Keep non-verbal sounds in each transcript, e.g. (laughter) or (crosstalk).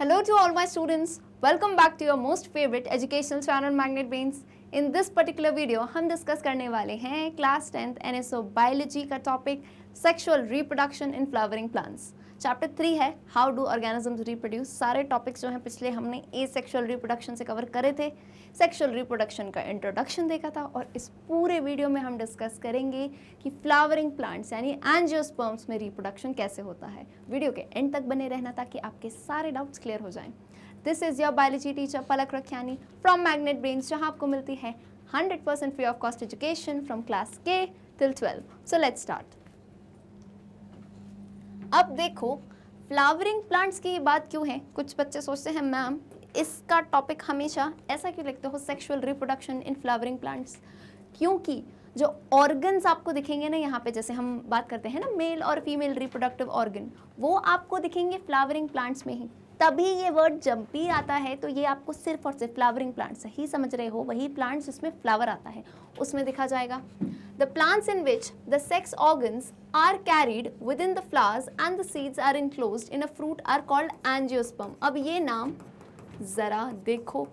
Hello to all my students. Welcome back to your most favorite educational channel Magnet Brains. In this particular video, हम discuss करने वाले हैं class 10th NSO biology का topic sexual reproduction in flowering plants. Chapter three है how do organisms reproduce सारे topics जो हैं पिछले हमने ए सेक्शुअल रिप्रोडक्शन से कवर करे थे सेक्शुअल रिप्रोडक्शन का इंट्रोडक्शन देखा था और इस पूरे वीडियो में हम डिस्कस करेंगे कि फ्लावरिंग प्लांट्स यानी एनजियोस्पर्म्स में रिप्रोडक्शन कैसे होता है वीडियो के एंड तक बने रहना ताकि आपके सारे डाउट्स क्लियर हो जाएँ this is your biology teacher Palak Rakhiyani from magnet brains जहाँ आपको मिलती है percent free of cost education from class के till twelve so let start अब देखो फ्लावरिंग प्लांट्स की बात क्यों है कुछ बच्चे सोचते हैं मैम इसका टॉपिक हमेशा ऐसा क्यों लिखते हो sexual reproduction in flowering plants क्योंकि जो ऑर्गन्स आपको दिखेंगे ना यहाँ पे जैसे हम बात करते हैं ना मेल और फीमेल रिप्रोडक्टिव ऑर्गन वो आपको दिखेंगे फ्लावरिंग प्लांट्स में ही तभी ये वर्ड भी आता है तो ये आपको सिर्फ और सिर्फ फ्लावरिंग प्लांट सही समझ रहे हो वही प्लांट्स जिसमें फ्लावर आता है उसमें देखा जाएगा the plants in which the sex organs are carried within the flowers and the seeds are enclose in a fruit are called angiosperm अब ये नाम ज़रा देखो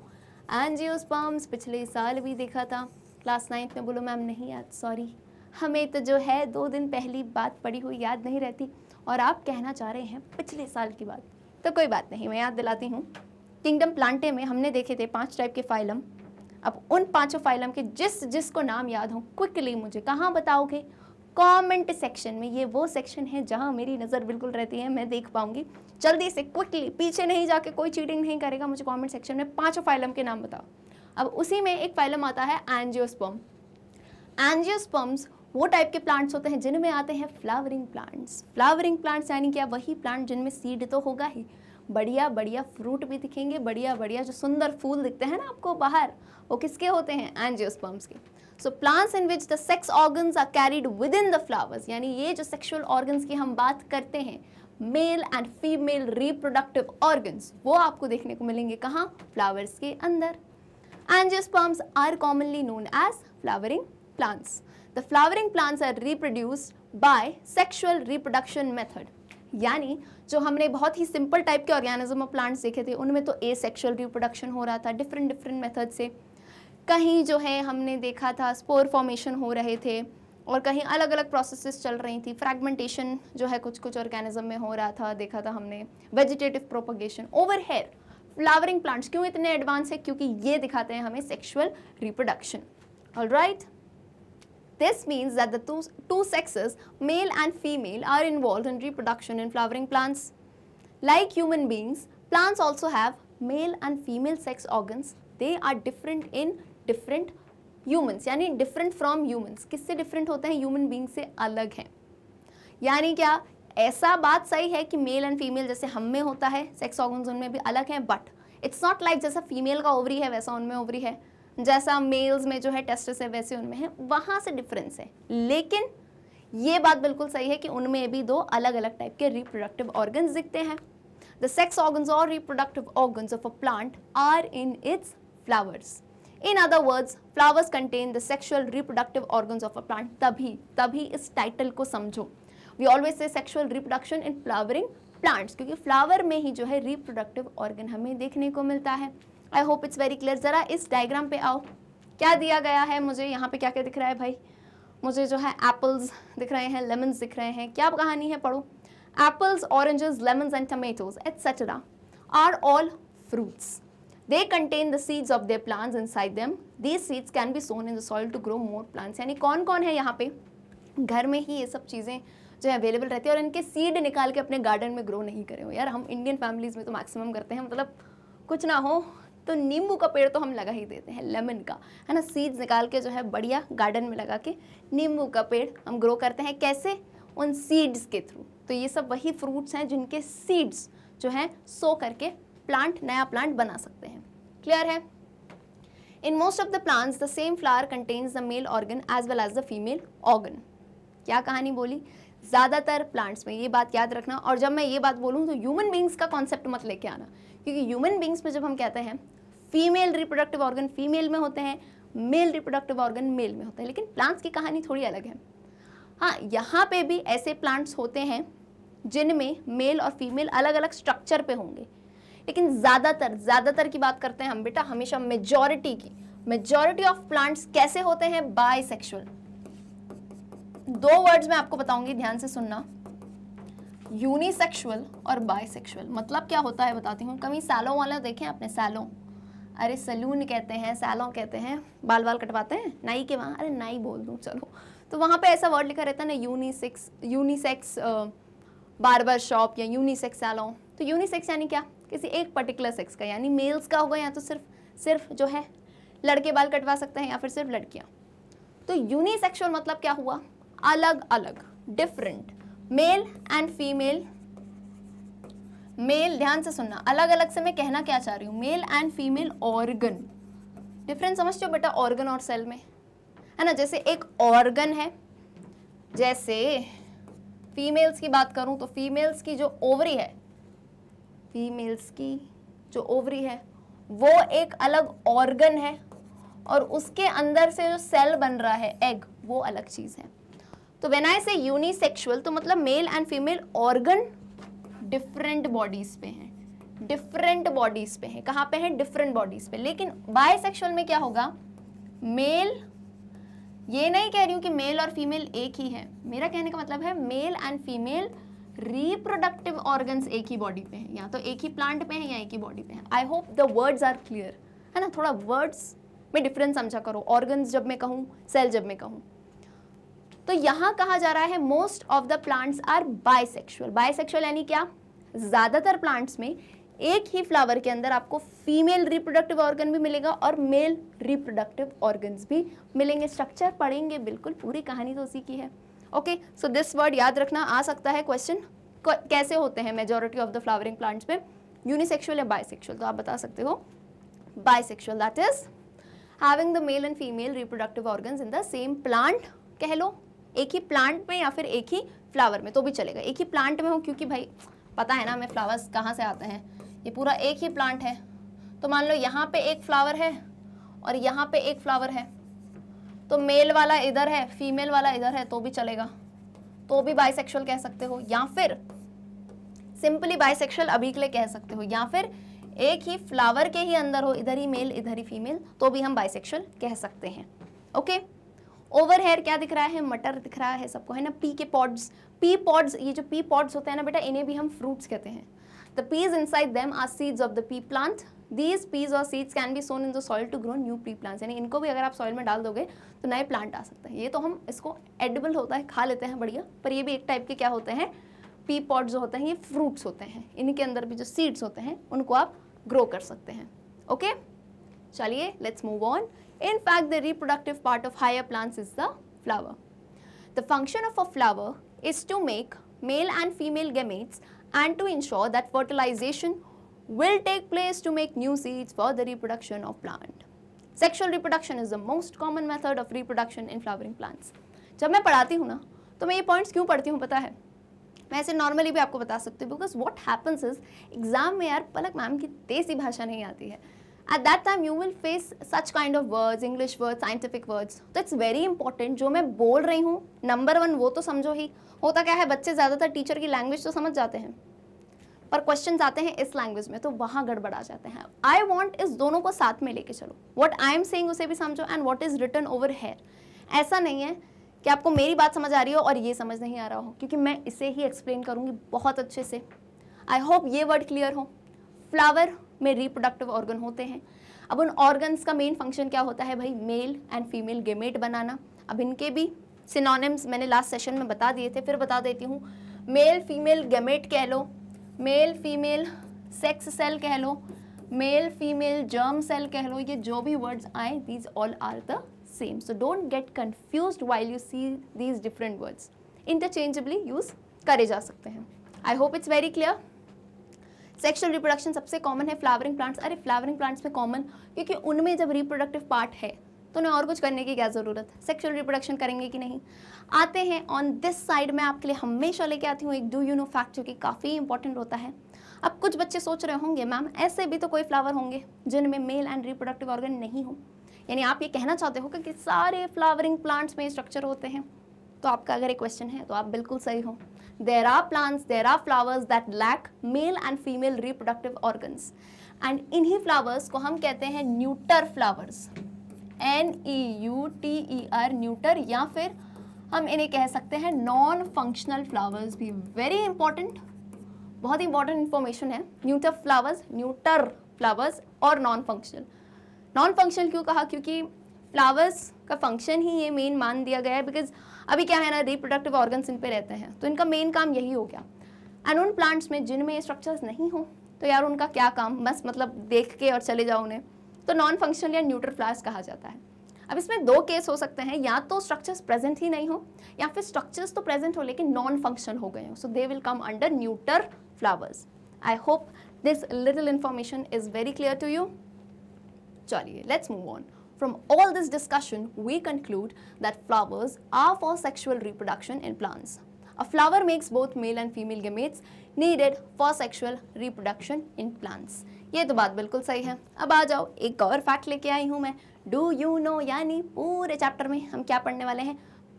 एनजियोस्पम्स पिछले साल भी देखा था क्लास नाइन्थ में बोलो मैम नहीं याद सॉरी हमें तो जो है दो दिन पहली बात पड़ी हुई याद नहीं रहती और आप कहना चाह रहे हैं पिछले साल की बात तो कोई बात नहीं मैं याद दिलाती हूँ किंगडम प्लांटे में हमने देखे थे पांच टाइप के फाइलम अब उन पांचों फाइलम के जिस जिसको नाम याद हो क्विकली मुझे कहाँ बताओगे कमेंट सेक्शन में ये वो सेक्शन है जहाँ मेरी नज़र बिल्कुल रहती है मैं देख पाऊंगी जल्दी से क्विकली पीछे नहीं जाके कोई चीटिंग नहीं करेगा मुझे कमेंट सेक्शन में पांचों फाइलम के नाम बताओ अब उसी में एक फाइलम आता है एनजियोस्पम एनजियोस्पम्स वो टाइप के प्लांट्स होते हैं जिनमें आते हैं फ्लावरिंग प्लांट्स फ्लावरिंग प्लांट्स यानी क्या वही प्लांट जिनमें सीड तो होगा ही बढ़िया बढ़िया फ्रूट भी दिखेंगे बढ़िया बढ़िया जो सुंदर फूल दिखते हैं ना आपको बाहर वो किसके होते हैं एंजियोस्पर्म्स के so plants in which the sex organs are carried within the flowers यानी ये जो सेक्शुअल ऑर्गन्स की हम बात करते हैं male and female reproductive organs वो आपको देखने को मिलेंगे कहाँ फ्लावर्स के अंदर angiosperms are commonly known as flowering plants the flowering plants are reproduced by sexual reproduction method यानी जो हमने बहुत ही सिंपल टाइप के ऑर्गेनिज्म और प्लांट्स देखे थे उनमें तो ए सेक्शुअल रिप्रोडक्शन हो रहा था डिफरेंट डिफरेंट मेथड से कहीं जो है हमने देखा था स्पोर फॉर्मेशन हो रहे थे और कहीं अलग अलग प्रोसेसेस चल रही थी फ्रैगमेंटेशन जो है कुछ कुछ ऑर्गेनिज्म में हो रहा था देखा था हमने vegetative propagation over here flowering plants क्यों इतने एडवांस है क्योंकि ये दिखाते हैं हमें sexual reproduction all right This means that the two, two sexes, male and female, are involved in reproduction in flowering plants. Like human beings, plants also have male and female sex organs. They are different in different humans yani different from humans kisse different hote hain human beings se alag hain yani kya ऐसा बात सही है कि mail and female जैसे हम में होता है सेक्स ऑर्गन्स उनमें भी अलग हैं बट इट्स नॉट लाइक जैसा फीमेल का ओवरी है वैसा उनमें ओवरी है जैसा मेल्स में जो है टेस्टिस है वैसे उनमें है वहाँ से डिफरेंस है लेकिन ये बात बिल्कुल सही है कि उनमें भी दो अलग अलग टाइप के रिप्रोडक्टिव ऑर्गन दिखते हैं द सेक्स ऑर्गन और reproductive organ of a plant are in its flowers in other words flowers contain the sexual reproductive organ of a plant तभी तभी इस टाइटल को समझो we always say sexual reproduction in flowering plants क्योंकि flower में ही जो है रिप्रोडक्टिव ऑर्गन हमें देखने को मिलता है I hope it's very clear ज़रा इस डायग्राम पे आओ क्या दिया गया है मुझे यहाँ पे क्या क्या दिख रहा है भाई मुझे जो है एप्पल्स दिख रहे हैं लेमन दिख रहे हैं क्या कहानी है पढ़ो apples oranges lemon and tomatoes etcetera are all fruits they contain the seeds of their plants inside them these seeds can be sown in the soil to grow more plants यानी कौन कौन है यहाँ पे घर में ही ये सब चीज़ें जो है अवेलेबल रहती है और इनके सीड निकाल के अपने गार्डन में ग्रो नहीं करें हो यार हम इंडियन फैमिलीज़ में तो मैक्सिमम करते हैं मतलब कुछ ना हो तो नींबू का पेड़ तो हम लगा ही देते हैं लेमन का है ना सीड्स निकाल के जो है बढ़िया गार्डन में लगा के नींबू का पेड़ हम ग्रो करते हैं कैसे उन सीड्स के थ्रू तो ये सब वही फ्रूट्स हैं जिनके सीड्स जो हैं सो करके प्लांट नया प्लांट बना सकते हैं क्लियर है in most of the plants the same flower contains the male organ as well as the female organ क्या कहानी बोली ज़्यादातर प्लांट्स में ये बात याद रखना और जब मैं ये बात बोलूँ तो ह्यूमन बींग्स का कॉन्सेप्ट मत लेके आना क्योंकि ह्यूमन बींग्स में जब हम कहते हैं फीमेल रिप्रोडक्टिव ऑर्गन फीमेल में होते हैं मेल रिप्रोडक्टिव ऑर्गन मेल में होते हैं लेकिन प्लांट्स की कहानी थोड़ी अलग है हाँ यहाँ पे भी ऐसे प्लांट्स होते हैं जिनमें मेल और फीमेल अलग अलग स्ट्रक्चर पे होंगे लेकिन ज़्यादातर ज़्यादातर की बात करते हैं हम बेटा हमेशा मेजॉरिटी की मेजॉरिटी ऑफ प्लांट्स कैसे होते हैं बाइसेक्सुअल दो वर्ड्स मैं आपको बताऊंगी ध्यान से सुनना यूनिसेक्सुअल और बाइसेक्सुअल मतलब क्या होता है बताती हूँ कभी सैलो वाला देखें अपने सैलो अरे सलून कहते हैं सैलों कहते हैं बाल बाल कटवाते हैं नाई के वहाँ अरे नाई बोल दूँ चलो तो वहाँ पे ऐसा वर्ड लिखा रहता है ना यूनिसेक्स यूनिसेक्स बारबर शॉप या यूनिसेक्स सैलों तो यूनिसेक्स यानी क्या किसी एक पर्टिकुलर सेक्स का यानी मेल्स का होगा या तो सिर्फ सिर्फ जो है लड़के बाल कटवा सकते हैं या फिर सिर्फ लड़कियाँ तो यूनिसेक्शुअल मतलब क्या हुआ अलग अलग different male and female male ध्यान से सुनना अलग अलग से मैं कहना क्या चाह रही हूँ male and female organ difference समझते हो बेटा ऑर्गन और सेल में है ना जैसे एक ऑर्गन है जैसे फीमेल्स की बात करूँ तो फीमेल्स की जो ओवरी है फीमेल्स की जो ओवरी है वो एक अलग ऑर्गन है और उसके अंदर से जो सेल बन रहा है एग वो अलग चीज़ है तो वेनाइस ए से यूनिसेक्सुअल तो मतलब male and female organ different bodies पे हैं डिफरेंट बॉडीज पे हैं कहाँ पे हैं डिफरेंट बॉडीज पे लेकिन बायसेक्सुअल में क्या होगा मेल ये नहीं कह रही हूँ कि मेल और फीमेल एक ही है मेरा कहने का मतलब है male and female reproductive organs एक ही बॉडी पे हैं या तो एक ही प्लांट पे हैं या एक ही बॉडी पे हैं I hope the words are clear है ना थोड़ा वर्ड्स में डिफरेंस समझा करो ऑर्गन्स जब मैं कहूँ सेल जब मैं कहूँ तो यहां कहा जा रहा है most of the plants are bisexual bisexual यानी क्या ज़्यादातर प्लांट्स में एक ही फ्लावर के अंदर आपको फीमेल रिप्रोडक्टिव ऑर्गन भी मिलेगा और मेल रिप्रोडक्टिव ऑर्गन्स भी मिलेंगे स्ट्रक्चर पढ़ेंगे बिल्कुल पूरी कहानी तो उसी की है ओके सो दिस वर्ड याद रखना आ सकता है क्वेश्चन कैसे होते हैं majority of the flowering plants पे यूनिसेक्सुअल या बायसेक्सुअल तो आप बता सकते हो bisexual that is having the male and female reproductive organ in the same plant कह लो एक ही प्लांट में या फिर एक ही फ्लावर में तो भी चलेगा एक ही प्लांट में हो क्योंकि भाई पता है ना हमें फ्लावर्स कहाँ से आते हैं ये पूरा एक ही प्लांट है तो मान लो यहाँ पे एक फ्लावर है और यहाँ पे एक फ्लावर है तो मेल वाला इधर है फीमेल वाला इधर है तो भी चलेगा तो भी बाइसेक्सुअल कह सकते हो या फिर सिंपली बाइसेक्सुअल अभी के लिए कह सकते हो या फिर एक ही फ्लावर के ही अंदर हो इधर ही मेल इधर ही फीमेल तो भी हम बाइसेक्सुअल कह सकते हैं ओके okay? ओवर हेयर क्या दिख रहा है मटर दिख रहा है सबको है ना पी के पॉड्स पी पॉड्स ये जो पी पॉड्स होते हैं ना बेटा इन्हें भी हम फ्रूट्स कहते हैं the peas inside them are seeds of the pea plant these peas और seeds can be sown in the soil to grow new pea plants यानी इनको भी अगर आप सॉइल में डाल दोगे तो नए प्लांट आ सकते हैं ये तो हम इसको एडिबल होता है खा लेते हैं बढ़िया पर ये भी एक टाइप के क्या होते हैं पी पॉड्स जो होते हैं ये फ्रूट्स होते हैं इनके अंदर भी जो सीड्स होते हैं उनको आप ग्रो कर सकते हैं ओके चलिए let's move on In fact, the reproductive part of higher plants is the flower. The function of a flower is to make male and female gametes and to ensure that fertilization will take place to make new seeds for the reproduction of plant. Sexual reproduction is the most common method of reproduction in flowering plants. जब मैं पढ़ाती हूँ ना तो मैं ये points क्यों पढ़ती हूँ पता है मैं ऐसे नॉर्मली भी आपको बता सकती हूँ because what happens is exam में यार पलक मैम की तेज़ी भाषा नहीं आती है at that time you will face such kind of words English words scientific words तो इट्स वेरी इंपॉर्टेंट जो मैं बोल रही हूँ नंबर वन वो तो समझो ही होता क्या है बच्चे ज़्यादातर टीचर की लैंग्वेज तो समझ जाते हैं पर क्वेश्चन आते हैं इस लैंग्वेज में तो वहाँ गड़बड़ा जाते हैं आई वॉन्ट इस दोनों को साथ में लेके चलो वट आई एम सेंग उसे भी समझो and what is written over here ऐसा नहीं है कि आपको मेरी बात समझ आ रही हो और ये समझ नहीं आ रहा हो क्योंकि मैं इसे ही एक्सप्लेन करूँगी बहुत अच्छे से आई होप ये वर्ड क्लियर हो फ्लावर में रिप्रोडक्टिव ऑर्गन होते हैं अब उन ऑर्गन्स का मेन फंक्शन क्या होता है भाई मेल एंड फीमेल गेमेट बनाना अब इनके भी सिनोनिम्स मैंने लास्ट सेशन में बता दिए थे फिर बता देती हूँ मेल फीमेल गेमेट कह लो मेल फीमेल सेक्स सेल कह लो मेल फीमेल जर्म सेल कह लो ये जो भी वर्ड्स आए these all are the same so don't get confuse while you see these different words interchangeably use करे जा सकते हैं I hope it's very clear sexual reproduction सबसे कॉमन है फ्लावरिंग प्लांट्स अरे फ्लावरिंग प्लांट्स में कॉमन क्योंकि उनमें जब रिप्रोडक्टिव पार्ट है तो उन्हें और कुछ करने की क्या ज़रूरत है सेक्शुअल रिप्रोडक्शन करेंगे कि नहीं आते हैं ऑन दिस साइड मैं आपके लिए हमेशा लेके आती हूँ एक डू यू नो फैक्ट जो कि काफ़ी इंपॉर्टेंट होता है अब कुछ बच्चे सोच रहे होंगे मैम ऐसे भी तो कोई फ्लावर होंगे जिनमें मेल एंड रिप्रोडक्टिव ऑर्गन नहीं हो यानी आप ये कहना चाहते हो कि सारे फ्लावरिंग प्लांट्स में स्ट्रक्चर होते हैं तो आपका अगर एक क्वेश्चन है तो आप बिल्कुल सही हो There are plants, there are flowers that lack male and female reproductive organs. And इन्हीं फ्लावर्स को हम कहते हैं neuter flowers N E U T E R neuter या फिर हम इन्हें कह सकते हैं नॉन फंक्शनल फ्लावर्स भी वेरी इंपॉर्टेंट बहुत इंपॉर्टेंट इन्फॉर्मेशन है न्यूटर फ्लावर्स न्यूटर फ्लावर्स और नॉन फंक्शनल नॉन फंक्शनल क्यों कहा क्योंकि फ्लावर्स का फंक्शन ही ये मेन मान दिया गया है बिकॉज अभी क्या है ना रिप्रोडक्टिव ऑर्गन्स इन पे रहते हैं तो इनका मेन काम यही हो गया एंड उन प्लांट्स में जिनमें ये स्ट्रक्चर्स नहीं हो तो यार उनका क्या काम बस मतलब देख के और चले जाओ उन्हें तो नॉन फंक्शनल या न्यूट्रल फ्लावर्स कहा जाता है अब इसमें दो केस हो सकते हैं या तो स्ट्रक्चर्स प्रेजेंट ही नहीं हो या फिर स्ट्रक्चर्स तो प्रेजेंट हो लेकिन नॉन फंक्शनल हो गए हो so they will come under neuter flowers I hope this little information is very clear to you चलिए let's move on From all this discussion, we conclude that flowers are for sexual reproduction in plants. A flower makes both male and female gametes needed for sexual reproduction in plants. ये तो बात बिल्कुल सही है अब आ जाओ एक और फैक्ट लेके आई हूँ मैं डू यू नो यानी पूरे चैप्टर में हम क्या पढ़ने वाले हैं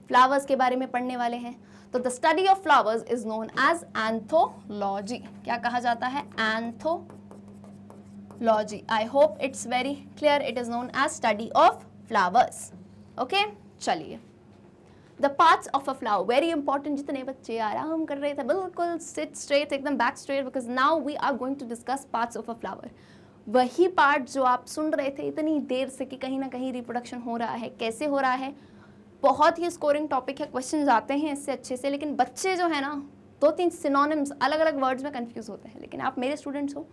फ्लावर्स के बारे में पढ़ने वाले हैं तो the study of flowers is known as anthology क्या कहा जाता है antho morphology. I hope it's very clear. It is known as study of flowers. Okay, चलिए the parts of a flower very important जितने बच्चे आराम kar rahe the bilkul sit straight ekdam back straight because now we are going to discuss parts of a flower वही part जो आप सुन रहे थे इतनी देर से कि कहीं ना कहीं रिप्रोडक्शन हो रहा है कैसे हो रहा है बहुत ही स्कोरिंग टॉपिक है क्वेश्चन आते हैं इससे अच्छे से लेकिन बच्चे जो है ना दो तीन सिनोनिम्स अलग अलग वर्ड्स में कंफ्यूज होते हैं लेकिन आप मेरे स्टूडेंट्स हो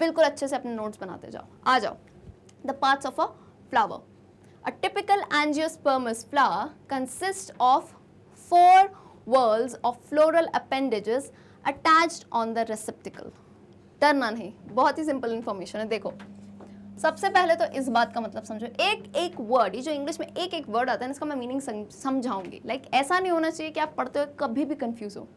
बिल्कुल अच्छे से अपने नोट्स बनाते जाओ आ जाओ the parts of a flower a typical angiosperms flower consist of four whorls of floral appendages attach on the receptacle. डरना नहीं बहुत ही सिंपल इन्फॉर्मेशन है देखो सबसे पहले तो इस बात का मतलब समझो एक एक वर्ड ये जो इंग्लिश में एक एक वर्ड आता है इसका मैं मीनिंग समझाऊंगी लाइक like, ऐसा नहीं होना चाहिए कि आप पढ़ते हुए कभी भी कंफ्यूज हो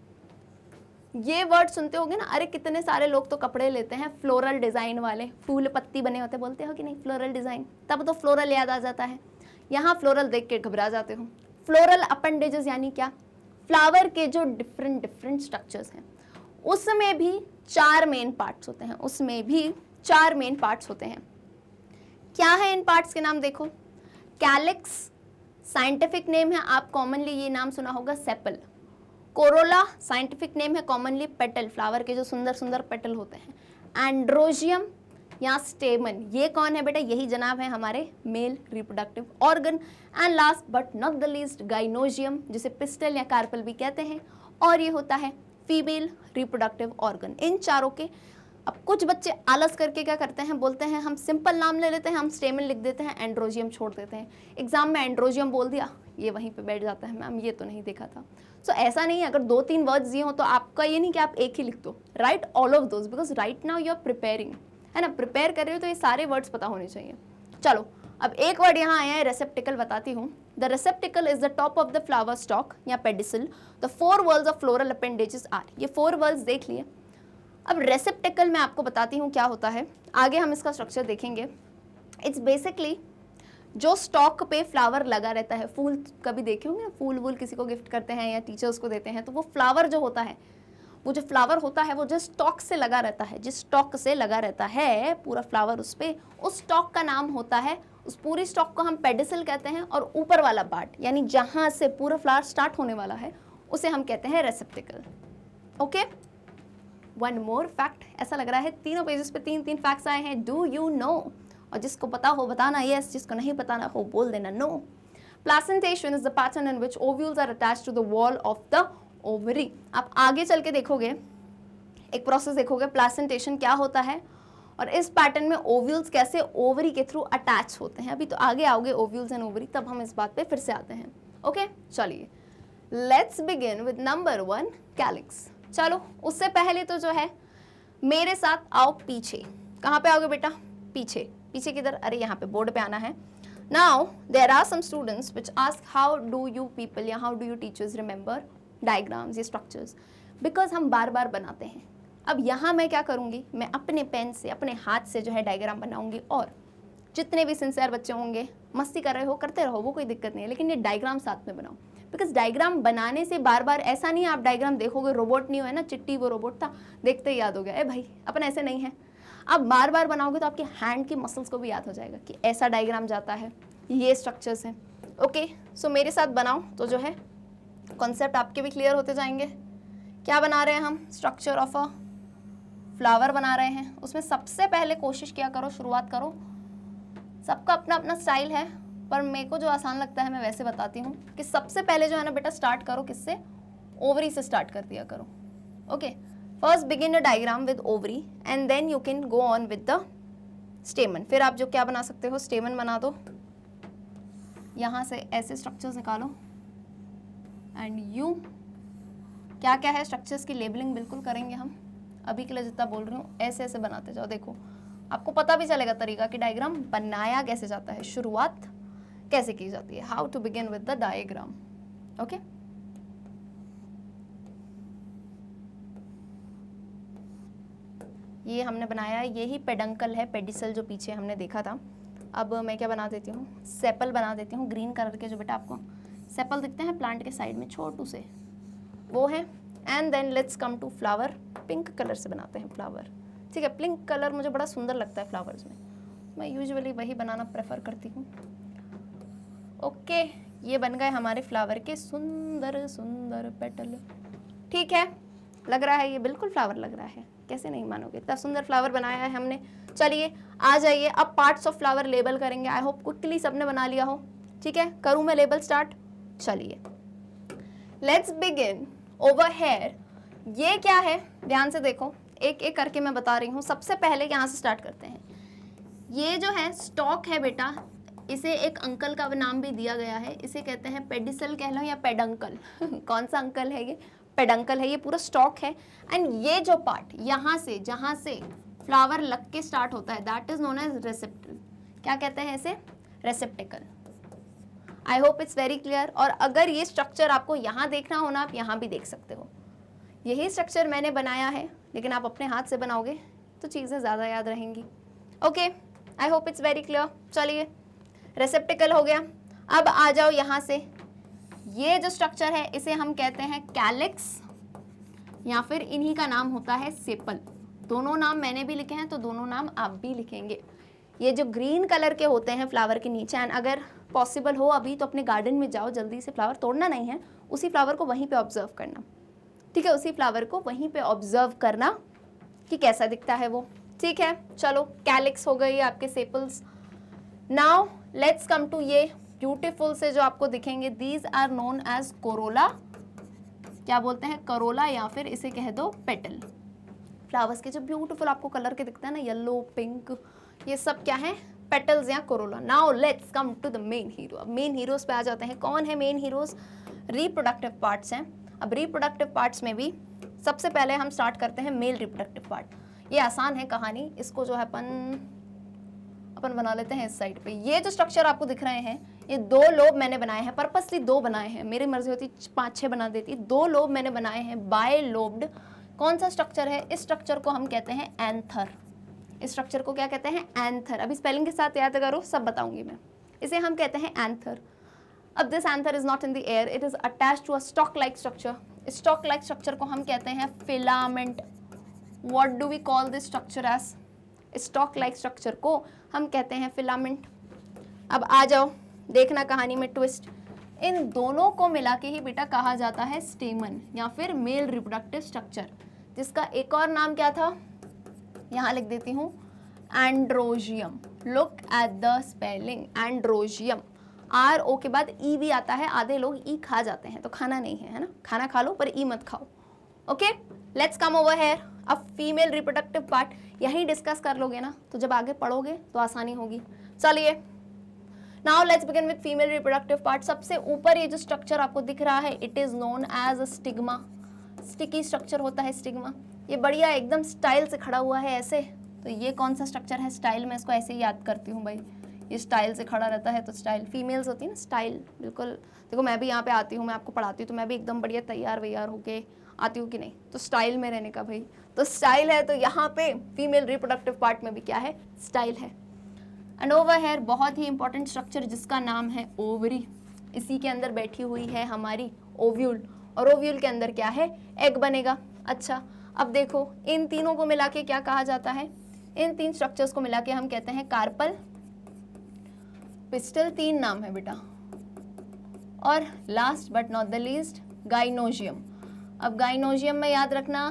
ये वर्ड सुनते होगे ना अरे कितने सारे लोग तो कपड़े लेते हैं फ्लोरल डिज़ाइन वाले फूल पत्ती बने होते बोलते हो कि नहीं फ्लोरल डिज़ाइन तब तो फ्लोरल याद आ जाता है यहाँ फ्लोरल देख के घबरा जाते हो फ्लोरल अपनडेजेस यानी क्या फ्लावर के जो डिफरेंट डिफरेंट स्ट्रक्चर्स हैं उसमें भी चार मेन पार्ट्स होते हैं उसमें भी चार मेन पार्ट्स होते हैं क्या है इन पार्ट्स के नाम देखो कैलिक्स साइंटिफिक नेम है आप कॉमनली ये नाम सुना होगा सेपल कोरोला साइंटिफिक नेम है कॉमनली पेटल फ्लावर के जो सुंदर सुंदर पेटल होते हैं एंड्रोजियम या स्टेमन ये कौन है बेटा यही जनाब है हमारे male reproductive organ and last but not the least gynoecium जिसे पिस्टल या कार्पल भी कहते हैं और ये होता है फीमेल रिप्रोडक्टिव ऑर्गन इन चारों के अब कुछ बच्चे आलस करके क्या करते हैं बोलते हैं हम सिंपल नाम ले लेते हैं हम स्टेमिन लिख देते हैं एंड्रोजियम छोड़ देते हैं एग्जाम में एंड्रोजियम बोल दिया ये वहीं पे बैठ जाता है मैम ये तो नहीं देखा था सो so, ऐसा नहीं है अगर दो तीन वर्ड्स ये हो तो आपका ये नहीं कि आप एक ही लिख दो right all of those because right now you are preparing है ना प्रिपेयर कर रहे हो तो ये सारे वर्ड्स पता होने चाहिए चलो अब एक वर्ड यहाँ आया है रेसेप्टिकल बताती हूँ the receptacle is the top of the flower stalk या pedicel the four whorl of floral appendages are ये फोर वर्ल्ड देख लिए अब रेसिप्टिकल मैं आपको बताती हूँ क्या होता है आगे हम इसका स्ट्रक्चर देखेंगे इट्स बेसिकली जो स्टॉक पे फ्लावर लगा रहता है फूल कभी देखे होंगे फूल वूल किसी को गिफ्ट करते हैं या टीचर्स को देते हैं तो वो फ्लावर जो होता है वो जो फ्लावर होता है वो जिस स्टॉक से लगा रहता है जिस स्टॉक से लगा रहता है पूरा फ्लावर उस पर उस स्टॉक का नाम होता है उस पूरी स्टॉक को हम पेडिसल कहते हैं और ऊपर वाला पार्ट यानी जहाँ से पूरा फ्लावर स्टार्ट होने वाला है उसे हम कहते हैं receptacle okay okay? One more fact ऐसा लग रहा है तीनों पेजेस पे तीन तीन फैक्ट्स आए हैं डू यू नो और जिसको पता हो बताना यस yes, जिसको नहीं बताना हो बोल देना no placentation is the pattern in which ovules are attach to the wall of the ovary आप आगे चल के देखोगे एक प्रोसेस देखोगे प्लासेंटेशन क्या होता है और इस पैटर्न में ओव्यूल्स कैसे ओवरी के थ्रू अटैच होते हैं अभी तो आगे आओगे ओव्यूल्स एंड ओवरी तब हम इस बात पे फिर से आते हैं ओके okay? चलिए let's begin with number one calyx चलो उससे पहले तो जो है मेरे साथ आओ पीछे कहाँ पे आओगे बेटा पीछे पीछे किधर अरे यहाँ पे बोर्ड पे आना है now there are some students which ask how do you people या how do you teachers remember diagrams या स्ट्रक्चर्स बिकॉज हम बार बार बनाते हैं अब यहाँ मैं क्या करूँगी मैं अपने पेन से अपने हाथ से जो है डायग्राम बनाऊँगी और जितने भी सिंसियर बच्चे होंगे मस्ती कर रहे हो करते रहो वो कोई दिक्कत नहीं है लेकिन ये डायग्राम साथ में बनाऊँ बिकॉज डायग्राम बनाने से बार बार ऐसा नहीं आप डायग्राम देखोगे रोबोट नहीं हुआ ना चिट्टी वो रोबोट था देखते ही याद हो गया अरे भाई अपन ऐसे नहीं है आप बार बार बनाओगे तो आपके हैंड के मसल्स को भी याद हो जाएगा कि ऐसा डायग्राम जाता है ये स्ट्रक्चर्स हैं ओके सो मेरे साथ बनाओ तो जो है कॉन्सेप्ट आपके भी क्लियर होते जाएंगे क्या बना रहे हैं हम स्ट्रक्चर ऑफ अ फ्लावर बना रहे हैं उसमें सबसे पहले कोशिश किया करो शुरुआत करो सबका अपना अपना स्टाइल है पर मेरे को जो आसान लगता है मैं वैसे बताती हूँ कि सबसे पहले जो है ना बेटा स्टार्ट करो किससे ओवरी से स्टार्ट कर दिया करो okay first begin a diagram with ovary and then you can go on with the stamen फिर आप जो क्या बना सकते हो स्टेमन बना दो यहाँ से ऐसे स्ट्रक्चर्स निकालो एंड यू क्या क्या है स्ट्रक्चर्स की लेबलिंग बिल्कुल करेंगे हम अभी के लिए जितना बोल रही हूँ ऐसे ऐसे बनाते जाओ देखो आपको पता भी चलेगा तरीका कि डायग्राम बनाया कैसे जाता है शुरुआत कैसे की जाती है how to begin with the diagram okay ये हमने बनाया यही पेडंकल है पेडिसल जो पीछे हमने देखा था अब मैं क्या बना देती हूँ सेपल बना देती हूँ ग्रीन कलर के जो बेटा आपको सेपल दिखते हैं प्लांट के साइड में छोटू से वो है and then let's come to flower pink colour से बनाते हैं फ्लावर ठीक है पिंक कलर मुझे बड़ा सुंदर लगता है फ्लावर्स में मैं यूजुअली वही बनाना प्रेफर करती हूँ ओके ये बन गए हमारे फ्लावर के सुंदर सुंदर पेटल ठीक है लग रहा है ये बिल्कुल फ्लावर लग रहा है कैसे नहीं मानोगे इतना सुंदर फ्लावर बनाया है हमने चलिए आ जाइए अब पार्ट्स ऑफ फ्लावर लेबल करेंगे आई होप क्विकली सबने बना लिया हो ठीक है करूँ मैं लेबल स्टार्ट चलिए लेट्स बिगिन ओवर हेयर ये क्या है ध्यान से देखो एक एक करके मैं बता रही हूँ सबसे पहले यहाँ से स्टार्ट करते हैं ये जो है स्टॉक है बेटा इसे एक अंकल का नाम भी दिया गया है इसे कहते हैं पेडिसल कह लो या पेडंकल (laughs) कौन सा अंकल है ये पेडंकल है ये पूरा स्टॉक है एंड ये जो पार्ट यहाँ से जहाँ से फ्लावर लग के स्टार्ट होता है that is known as receptacle क्या कहते हैं इसे receptacle I hope it's very clear और अगर ये स्ट्रक्चर आपको यहाँ देखना हो ना आप यहाँ भी देख सकते हो यही स्ट्रक्चर मैंने बनाया है लेकिन आप अपने हाथ से बनाओगे तो चीज़ें ज़्यादा याद रहेंगी okay I hope it's very clear चलिए रेसेप्टिकल हो गया अब आ जाओ यहां से ये जो स्ट्रक्चर है इसे हम कहते हैं कैलिक्स या फिर इन्हीं का नाम होता है सेपल दोनों नाम मैंने भी लिखे हैं तो दोनों नाम आप भी लिखेंगे ये जो ग्रीन कलर के होते हैं फ्लावर के नीचे एंड अगर पॉसिबल हो अभी तो अपने गार्डन में जाओ जल्दी से फ्लावर तोड़ना नहीं है उसी फ्लावर को वहीं पे ऑब्जर्व करना ठीक है उसी फ्लावर को वहीं पे ऑब्जर्व करना कि कैसा दिखता है वो ठीक है चलो कैलिक्स हो गई आपके sepals now let's come to ये ब्यूटिफुल से जो आपको दिखेंगे these are known as corolla क्या बोलते हैं करोला या फिर इसे कह दो पेटल फ्लावर्स के जो ब्यूटीफुल आपको कलर के दिखते हैं ना येलो पिंक ये सब क्या है पेटल्स या corolla now let's come to the main hero अब मेन हीरोज पे आ जाते हैं कौन है मेन हीरोज रिप्रोडक्टिव पार्ट्स हैं अब रिप्रोडक्टिव पार्ट्स में भी सबसे पहले हम स्टार्ट करते हैं मेल रिप्रोडक्टिव पार्ट ये आसान है कहानी इसको जो है अपन अपन बना लेते हैं इस साइड पे ये जो स्ट्रक्चर आपको दिख रहे हैं ये दो लोब मैंने बनाए हैं पर्पसली दो बनाए हैं मेरी मर्जी होती पाँच छः बना देती दो लोब मैंने बनाए हैं बाय लोब्ड कौन सा स्ट्रक्चर है इस स्ट्रक्चर को हम कहते हैं एंथर इस स्ट्रक्चर को क्या कहते हैं एंथर अभी स्पेलिंग के साथ याद करो सब बताऊंगी मैं इसे हम कहते हैं एंथर अब this anther is not in the air it is attach to a stalk like structure stalk like structure को हम कहते हैं filament what do we call this structure as stalk like structure को हम कहते हैं फिलामेंट अब आ जाओ देखना कहानी में ट्विस्ट इन दोनों को मिला के ही बेटा कहा जाता है स्टेमन या फिर मेल रिप्रोडक्टिव स्ट्रक्चर जिसका एक और नाम क्या था यहाँ लिख देती हूँ androecium look at the spelling androecium R O के बाद ई e भी आता है आधे लोग ई e खा जाते हैं तो खाना नहीं है है ना खाना खा लो पर ई e मत खाओ okay let's come over here अब फीमेल रिप्रोडक्टिव पार्ट यहीं डिस्कस कर लोगे ना तो जब आगे पढ़ोगे तो आसानी होगी चलिए now let's begin with female reproductive part सबसे ऊपर ये जो स्ट्रक्चर आपको दिख रहा है it is known as a stigma sticky structure होता है स्टिग्मा ये बढ़िया एकदम स्टाइल से खड़ा हुआ है ऐसे तो ये कौन सा स्ट्रक्चर है स्टाइल मैं इसको ऐसे ही याद करती हूँ भाई ये स्टाइल से खड़ा रहता है तो स्टाइल फीमेल्स होती है ना स्टाइल बिल्कुल देखो मैं भी यहाँ पे आती हूँ मैं आपको पढ़ाती हूँ तो मैं भी एकदम बढ़िया तैयार वैयार होके आती हूँ कि नहीं तो स्टाइल में रहने का भाई तो स्टाइल है तो यहाँ पे फीमेल रिप्रोडक्टिव पार्ट में भी क्या है स्टाइल है एंड ओवर हेयर बहुत ही इंपॉर्टेंट स्ट्रक्चर जिसका नाम है ओवरी इसी के अंदर बैठी हुई है हमारी ओव्यूल और ओव्यूल के अंदर क्या है एग बनेगा अच्छा अब देखो इन तीनों को मिला के क्या कहा जाता है इन तीन स्ट्रक्चर्स को मिला के हम कहते हैं कार्पल पिस्टल तीन नाम है बेटा और last but not the least gynoecium अब गाइनोजियम में याद रखना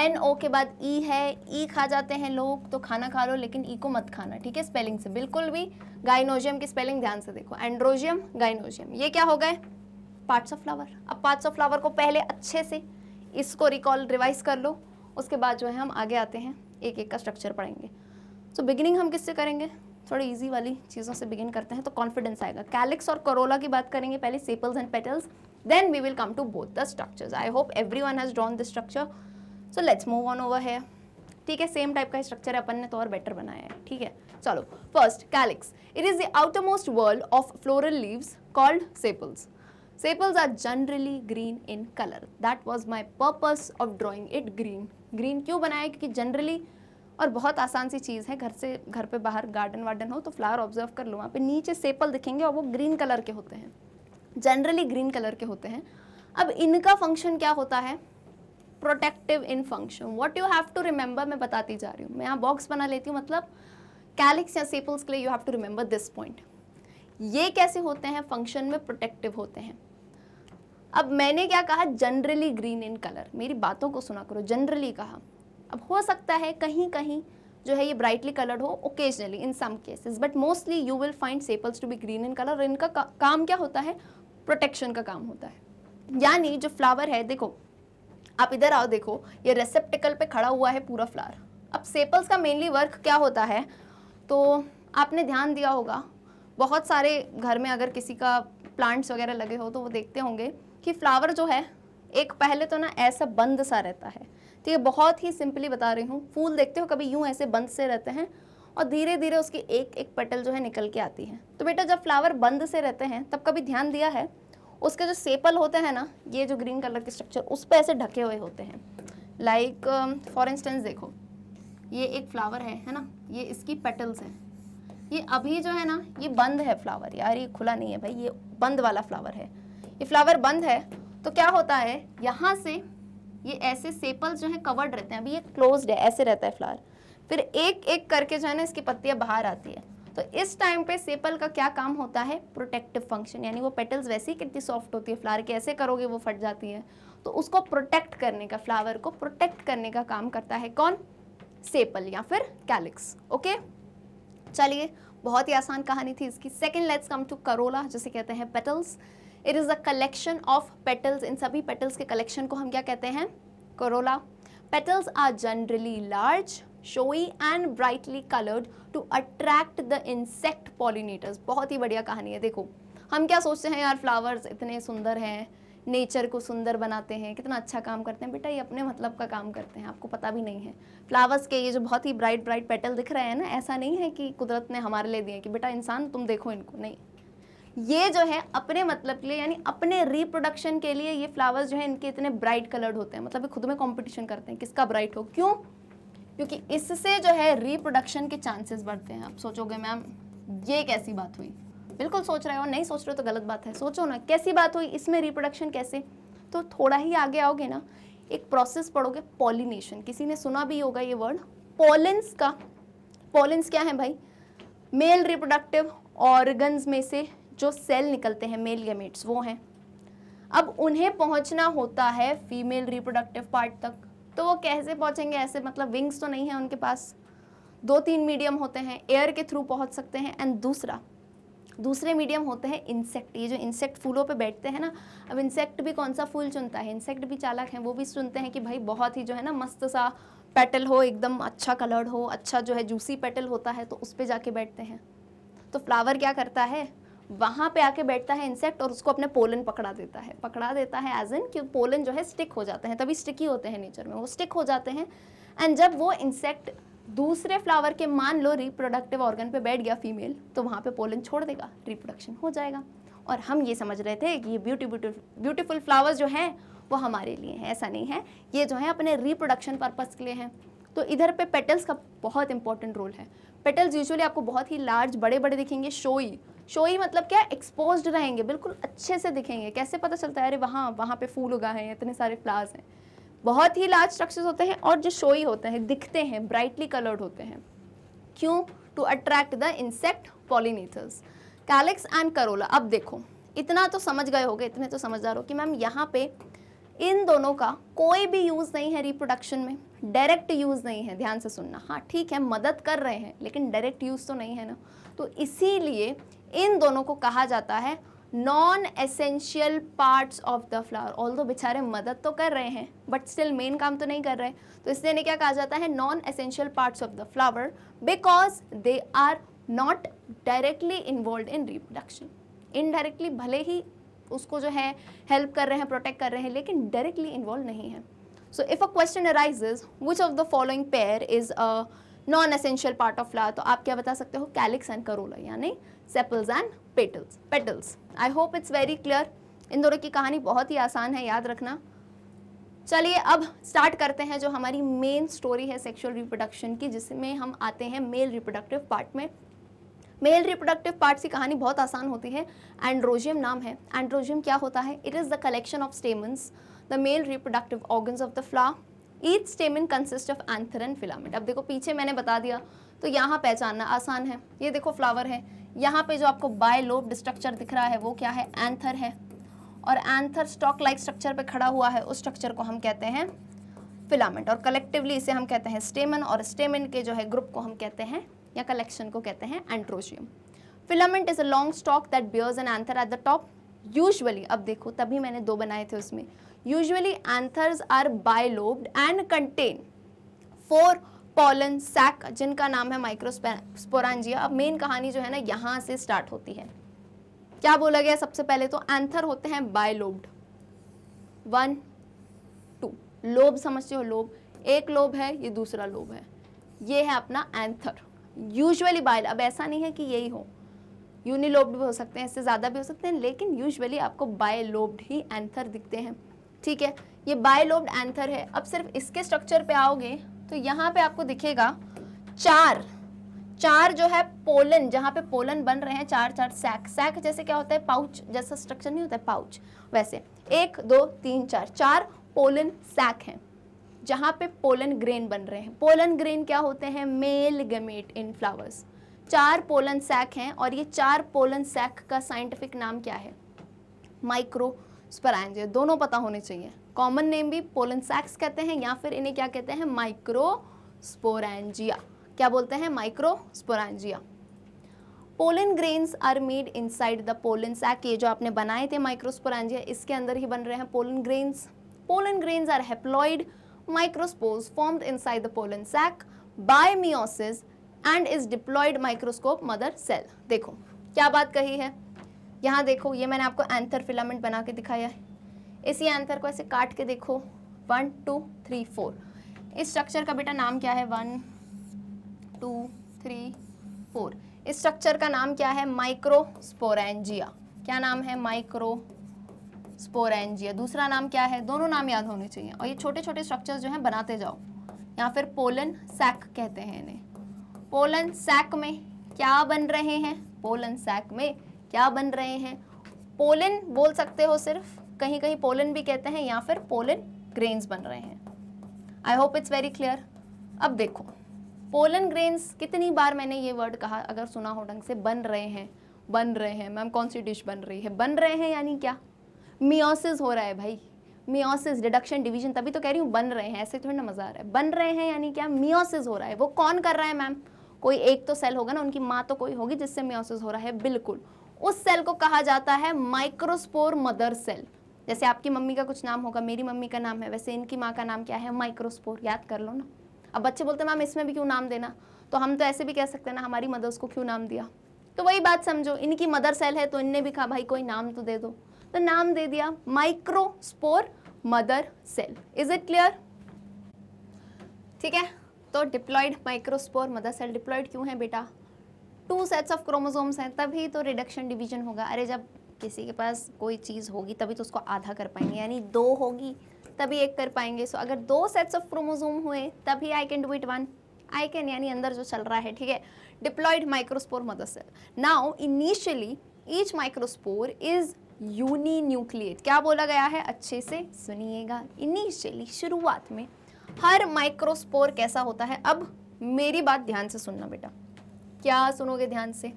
एन ओ के बाद ई है ई खा जाते हैं लोग तो खाना खा लो लेकिन ई को मत खाना ठीक है स्पेलिंग से बिल्कुल भी गाइनोजियम की स्पेलिंग ध्यान से देखो एंड्रोजियम गाइनोजियम ये क्या हो गए पार्ट्स ऑफ फ्लावर अब पार्ट्स ऑफ फ्लावर को पहले अच्छे से इसको रिकॉल रिवाइज कर लो उसके बाद जो है हम आगे आते हैं एक एक का स्ट्रक्चर पढ़ेंगे सो so, बिगिनिंग हम किससे करेंगे थोड़ी इजी वाली चीज़ों से बिगिन करते हैं तो कॉन्फिडेंस आएगा कैलिक्स और करोला की बात करेंगे पहले sepals and petals then we will come to both the structures i hope everyone has drawn this structure so let's move on over here ठीक है सेम टाइप का स्ट्रक्चर है अपन ने तो और बेटर बनाया है ठीक है चलो first calyx it is the outermost whorl of floral leaves called sepals sepals are generally green in colour that was my purpose of drawing it green green क्यों बनाया क्योंकि जनरली और बहुत आसान सी चीज़ है घर से घर पे बाहर गार्डन वार्डन हो तो फ्लावर ऑब्जर्व कर लो वहाँ पे नीचे सेपल दिखेंगे और वो ग्रीन कलर के होते हैं जनरली ग्रीन कलर के होते हैं अब इनका फंक्शन क्या होता है protective in function what you have to remember मैं बताती जा रही हूँ मैं यहाँ बॉक्स बना लेती हूँ मतलब कैलिक्स या सेपल्स के लिए you have to remember this point ये कैसे होते हैं फंक्शन में प्रोटेक्टिव होते हैं अब मैंने क्या कहा जनरली ग्रीन इन कलर मेरी बातों को सुना करो जनरली कहा अब हो सकता है कहीं कहीं जो है ये ब्राइटली कलर्ड हो occasionally in some cases but mostly you will find sepals to be green in colour इनका का, काम क्या होता है प्रोटेक्शन का काम होता है यानी जो फ्लावर है देखो आप इधर आओ देखो ये रेसेप्टिकल पे खड़ा हुआ है पूरा फ्लावर अब सेपल्स का मेनली वर्क क्या होता है तो आपने ध्यान दिया होगा बहुत सारे घर में अगर किसी का प्लांट्स वगैरह लगे हो तो वो देखते होंगे कि फ्लावर जो है एक पहले तो ना ऐसा बंद सा रहता है ठीक तो है बहुत ही सिंपली बता रही हूँ फूल देखते हो कभी यूँ ऐसे बंद से रहते हैं और धीरे धीरे उसकी एक एक पेटल जो है निकल के आती है तो बेटा जब फ्लावर बंद से रहते हैं तब कभी ध्यान दिया है उसके जो सेपल होते हैं ना ये जो ग्रीन कलर के स्ट्रक्चर उस पर ऐसे ढके हुए होते हैं लाइक फॉर इंस्टेंस देखो ये एक फ्लावर है है ना ये इसकी पेटल्स हैं ये अभी जो है ना ये बंद है फ्लावर यार ये खुला नहीं है भाई ये बंद वाला फ्लावर है ये फ्लावर बंद है तो क्या होता है यहाँ से ये ऐसे सेपल्स जो है कवर्ड रहते हैं अभी ये क्लोज्ड है ऐसे रहता है फ्लावर फिर एक एक करके जो है ना इसकी पत्तियाँ बाहर आती है तो इस टाइम पे सेपल का क्या काम होता है प्रोटेक्टिव फंक्शन यानी वो पेटल्स वैसे ही कितनी सॉफ्ट होती है फ्लावर के ऐसे करोगे वो फट जाती है तो उसको प्रोटेक्ट करने का फ्लावर को प्रोटेक्ट करने का काम करता है कौन सेपल या फिर कैलिक्स ओके चलिए बहुत ही आसान कहानी थी इसकी second let's come to corolla जिसे कहते हैं petals it is a collection of petals in सभी पेटल्स के कलेक्शन को हम क्या कहते हैं corolla petals are generally large showy and brightly colored to attract the insect pollinators. बहुत ही बढ़िया कहानी है देखो हम क्या सोचते हैं यार flowers इतने सुंदर हैं नेचर को सुंदर बनाते हैं कितना अच्छा काम करते हैं बेटा ये अपने मतलब का काम करते हैं आपको पता भी नहीं है फ्लावर्स के ये जो बहुत ही ब्राइट ब्राइट पेटल दिख रहे हैं ना ऐसा नहीं है कि कुदरत ने हमारे लिए दिए कि बेटा इंसान तुम देखो इनको नहीं ये जो है अपने मतलब के लिए यानी अपने रिप्रोडक्शन के लिए ये फ्लावर्स जो है इनके इतने ब्राइट कलर्ड होते हैं मतलब ये खुद में कॉम्पिटिशन करते हैं किसका ब्राइट हो क्यों क्योंकि इससे जो है रिप्रोडक्शन के चांसेस बढ़ते हैं आप सोचोगे मैम ये कैसी बात हुई बिल्कुल सोच रहे हो नहीं सोच रहे हो तो गलत बात है सोचो ना कैसी बात हुई इसमें रिप्रोडक्शन कैसे तो थोड़ा ही आगे आओगे ना एक प्रोसेस पढ़ोगे पॉलिनेशन किसी ने सुना भी होगा ये वर्ड पॉलेंस का पॉलेंस क्या है भाई मेल रिप्रोडक्टिव ऑर्गन्स में से जो सेल निकलते हैं मेल गेमेट्स वो हैं अब उन्हें पहुंचना होता है फीमेल रिप्रोडक्टिव पार्ट तक तो वो कैसे पहुँचेंगे ऐसे मतलब विंग्स तो नहीं है उनके पास दो तीन मीडियम होते हैं एयर के थ्रू पहुँच सकते हैं एंड दूसरा दूसरे मीडियम होते हैं इंसेक्ट ये जो इंसेक्ट फूलों पे बैठते हैं ना अब इंसेक्ट भी कौन सा फूल चुनता है इंसेक्ट भी चालक हैं वो भी सुनते हैं कि भाई बहुत ही जो है ना मस्त सा पेटल हो एकदम अच्छा कलर्ड हो अच्छा जो है जूसी पेटल होता है तो उस पर जाके बैठते हैं तो फ्लावर क्या करता है वहाँ पे आके बैठता है इंसेक्ट और उसको अपने पोलन पकड़ा देता है पकड़ा देता है एज इन कि पोलन जो है स्टिक हो जाते हैं तभी स्टिकी होते हैं नेचर में वो स्टिक हो जाते हैं एंड जब वो इंसेक्ट दूसरे फ्लावर के मान लो रिप्रोडक्टिव ऑर्गन पे बैठ गया फीमेल तो वहाँ पे पोलन छोड़ देगा रिप्रोडक्शन हो जाएगा और हम ये समझ रहे थे कि ये ब्यूटी ब्यूटीफुल फ्लावर्स जो हैं वो हमारे लिए हैं ऐसा नहीं है ये जो है अपने रिप्रोडक्शन पर्पज़ के लिए हैं तो इधर पे पेटल्स का बहुत इंपॉर्टेंट रोल है पेटल्स यूजुअली आपको बहुत ही लार्ज बड़े बड़े दिखेंगे शोई शोई मतलब क्या एक्सपोज रहेंगे बिल्कुल अच्छे से दिखेंगे कैसे पता चलता है अरे वहाँ वहाँ पे फूल उगा है इतने सारे फ्लावर्स हैं बहुत ही लार्ज स्ट्रक्चर्स होते हैं और जो शोई होते हैं दिखते हैं ब्राइटली कलर्ड होते हैं क्यों to attract the insect pollinators calyx and corolla अब देखो इतना तो समझ गए होगे इतने तो समझदार हो कि मैम यहाँ पे इन दोनों का कोई भी यूज़ नहीं है रिप्रोडक्शन में डायरेक्ट यूज़ नहीं है ध्यान से सुनना हाँ ठीक है मदद कर रहे हैं लेकिन डायरेक्ट यूज़ तो नहीं है ना तो इसीलिए इन दोनों को कहा जाता है non essential parts of the flower all दो बेचारे मदद तो कर रहे हैं बट स्टिल मेन काम तो नहीं कर रहे तो इसलिए इन्हें क्या कहा जाता है non essential parts of the flower because they are not directly involve in reproduction indirectly भले ही उसको जो है हेल्प कर रहे हैं प्रोटेक्ट कर रहे हैं लेकिन डायरेक्टली इन्वॉल्व नहीं है so if a question arises which of the following pair is a non essential part of flower तो आप क्या बता सकते हो कैलिक्स एंड करोला यानी sepals and petals petals I hope it's very clear इन दोनों की कहानी बहुत ही आसान है याद रखना चलिए अब स्टार्ट करते हैं जो हमारी मेन स्टोरी है सेक्शुअल रिप्रोडक्शन की जिसमें हम आते हैं मेल रिप्रोडक्टिव पार्ट में मेल रिप्रोडक्टिव पार्ट की कहानी बहुत आसान होती है एंड्रोजियम नाम है एंड्रोजियम क्या होता है it is the collection of stamens the male reproductive organs of the flower each stamen consist of anther and filament अब देखो पीछे मैंने बता दिया तो यहाँ पहचानना आसान है ये देखो फ्लावर है यहाँ पे जो आपको बायलोब स्ट्रक्चर दिख रहा है वो क्या है एंथर है और एंथर स्टॉक लाइक स्ट्रक्चर पे खड़ा हुआ है उस स्ट्रक्चर को हम कहते हैं फिलामेंट और कलेक्टिवली इसे हम कहते हैं स्टेमन और स्टेमन के जो है ग्रुप को हम कहते हैं या कलेक्शन को कहते हैं androecium filament is a long stalk that bears an anther at the top usually अब देखो तभी मैंने दो बनाए थे उसमें usually anthers are bilobed and contain four pollen sac जिनका नाम है माइक्रोस्पोरजिया अब मेन कहानी जो है ना यहाँ से स्टार्ट होती है क्या बोला गया सबसे पहले तो एंथर होते हैं बायलोब्ड वन टू लोब समझते हो लोब एक लोब है ये दूसरा लोब है ये है अपना एंथर यूजुअली बायल अब ऐसा नहीं है कि यही हो यूनिलोब्ड भी हो सकते हैं इससे ज़्यादा भी हो सकते हैं लेकिन यूजुअली आपको बायलोब्ड ही एंथर दिखते हैं ठीक है ये बायलोब्ड एंथर है अब सिर्फ इसके स्ट्रक्चर पे आओगे तो यहाँ पे आपको दिखेगा चार चार जो है पोलन जहाँ पे पोलन बन रहे हैं चार चार सैक सैक जैसे क्या होता है पाउच जैसा स्ट्रक्चर नहीं होता है पाउच वैसे एक दो तीन चार चार पोलन सैक हैं जहाँ पे पोलन ग्रेन बन रहे हैं पोलन ग्रेन क्या होते हैं मेल गमेट इन फ्लावर्स चार पोलन सैक हैं और ये चार पोलन सैक का साइंटिफिक नाम क्या है माइक्रो उस पर आएंगे दोनों पता होने चाहिए कॉमन नेम भी पोलन सैक्स कहते हैं या फिर इन्हें क्या कहते हैं माइक्रो माइक्रोस्पोरेंजिया क्या बोलते हैं micro microsporangia pollen grains are made inside the pollen sac ये जो आपने बनाए थे माइक्रोस्पोरेंजिया इसके अंदर ही बन रहे हैं pollen grains pollen grains are haploid microspores microspores inside the pollen sac by meiosis and is deployed microspore mother cell देखो क्या बात कही है यहाँ देखो ये मैंने आपको एंथर फिलामेंट बना के दिखाया है इसी एंथर को ऐसे काट के देखो वन टू थ्री फोर इस स्ट्रक्चर का बेटा नाम क्या है वन टू थ्री फोर इस स्ट्रक्चर का नाम क्या है माइक्रोस्पोरेंजिया क्या नाम है माइक्रो स्पोरेंजिया दूसरा नाम क्या है दोनों नाम याद होने चाहिए और ये छोटे छोटे स्ट्रक्चर्स जो हैं बनाते जाओ या फिर पोलन सैक कहते हैं इन्हें पोलन सैक में क्या बन रहे हैं पोलन सैक में क्या बन रहे हैं पोलन बोल सकते हो सिर्फ कहीं कहीं पोलन भी कहते हैं या फिर पोलन ग्रेन्स बन रहे हैं I hope it's very clear अब देखो पोलन ग्रेन्स कितनी बार मैंने ये वर्ड कहा अगर सुना हो ढंग से बन रहे हैं बन रहे हैं मैम कौन सी डिश बन रही है बन रहे हैं यानी क्या मियोसिस हो रहा है भाई मियोसिस डिडक्शन डिवीजन तभी तो कह रही हूँ बन रहे हैं ऐसे थोड़ी ना मज़ा आ रहा है बन रहे हैं यानी क्या मियोसिस हो रहा है वो कौन कर रहा है मैम कोई एक तो सेल होगा ना उनकी माँ तो कोई होगी जिससे मियोसिस हो रहा है बिल्कुल उस सेल को कहा जाता है माइक्रोस्पोर मदर सेल जैसे आपकी मम्मी का कुछ नाम होगा मेरी मम्मी का नाम है वैसे इनकी माँ का नाम क्या है माइक्रोस्पोर याद कर लो ना अब बच्चे बोलते हैं मैम इसमें भी क्यों नाम देना तो हम तो ऐसे भी कह सकते हैं ना हमारी मदर्स को क्यों नाम दिया तो वही बात समझो इनकी मदर सेल है तो इनने भी कहा भाई कोई नाम तो दे दो तो नाम दे दिया microspore mother cell is it clear ठीक है तो diploid microspore mother cell diploid क्यों है बेटा टू सेट्स ऑफ क्रोमोजोम्स हैं तभी तो रिडक्शन डिवीजन होगा अरे जब किसी के पास कोई चीज़ होगी तभी तो उसको आधा कर पाएंगे यानी दो होगी तभी एक कर पाएंगे सो so, अगर दो सेट्स ऑफ क्रोमोजोम हुए तभी I can do it one I can यानी अंदर जो चल रहा है ठीक है diploid microspore mother cell now initially each microspore is uninucleate क्या बोला गया है अच्छे से सुनिएगा इनिशियली शुरुआत में हर माइक्रोस्पोर कैसा होता है अब मेरी बात ध्यान से सुनना बेटा क्या सुनोगे ध्यान से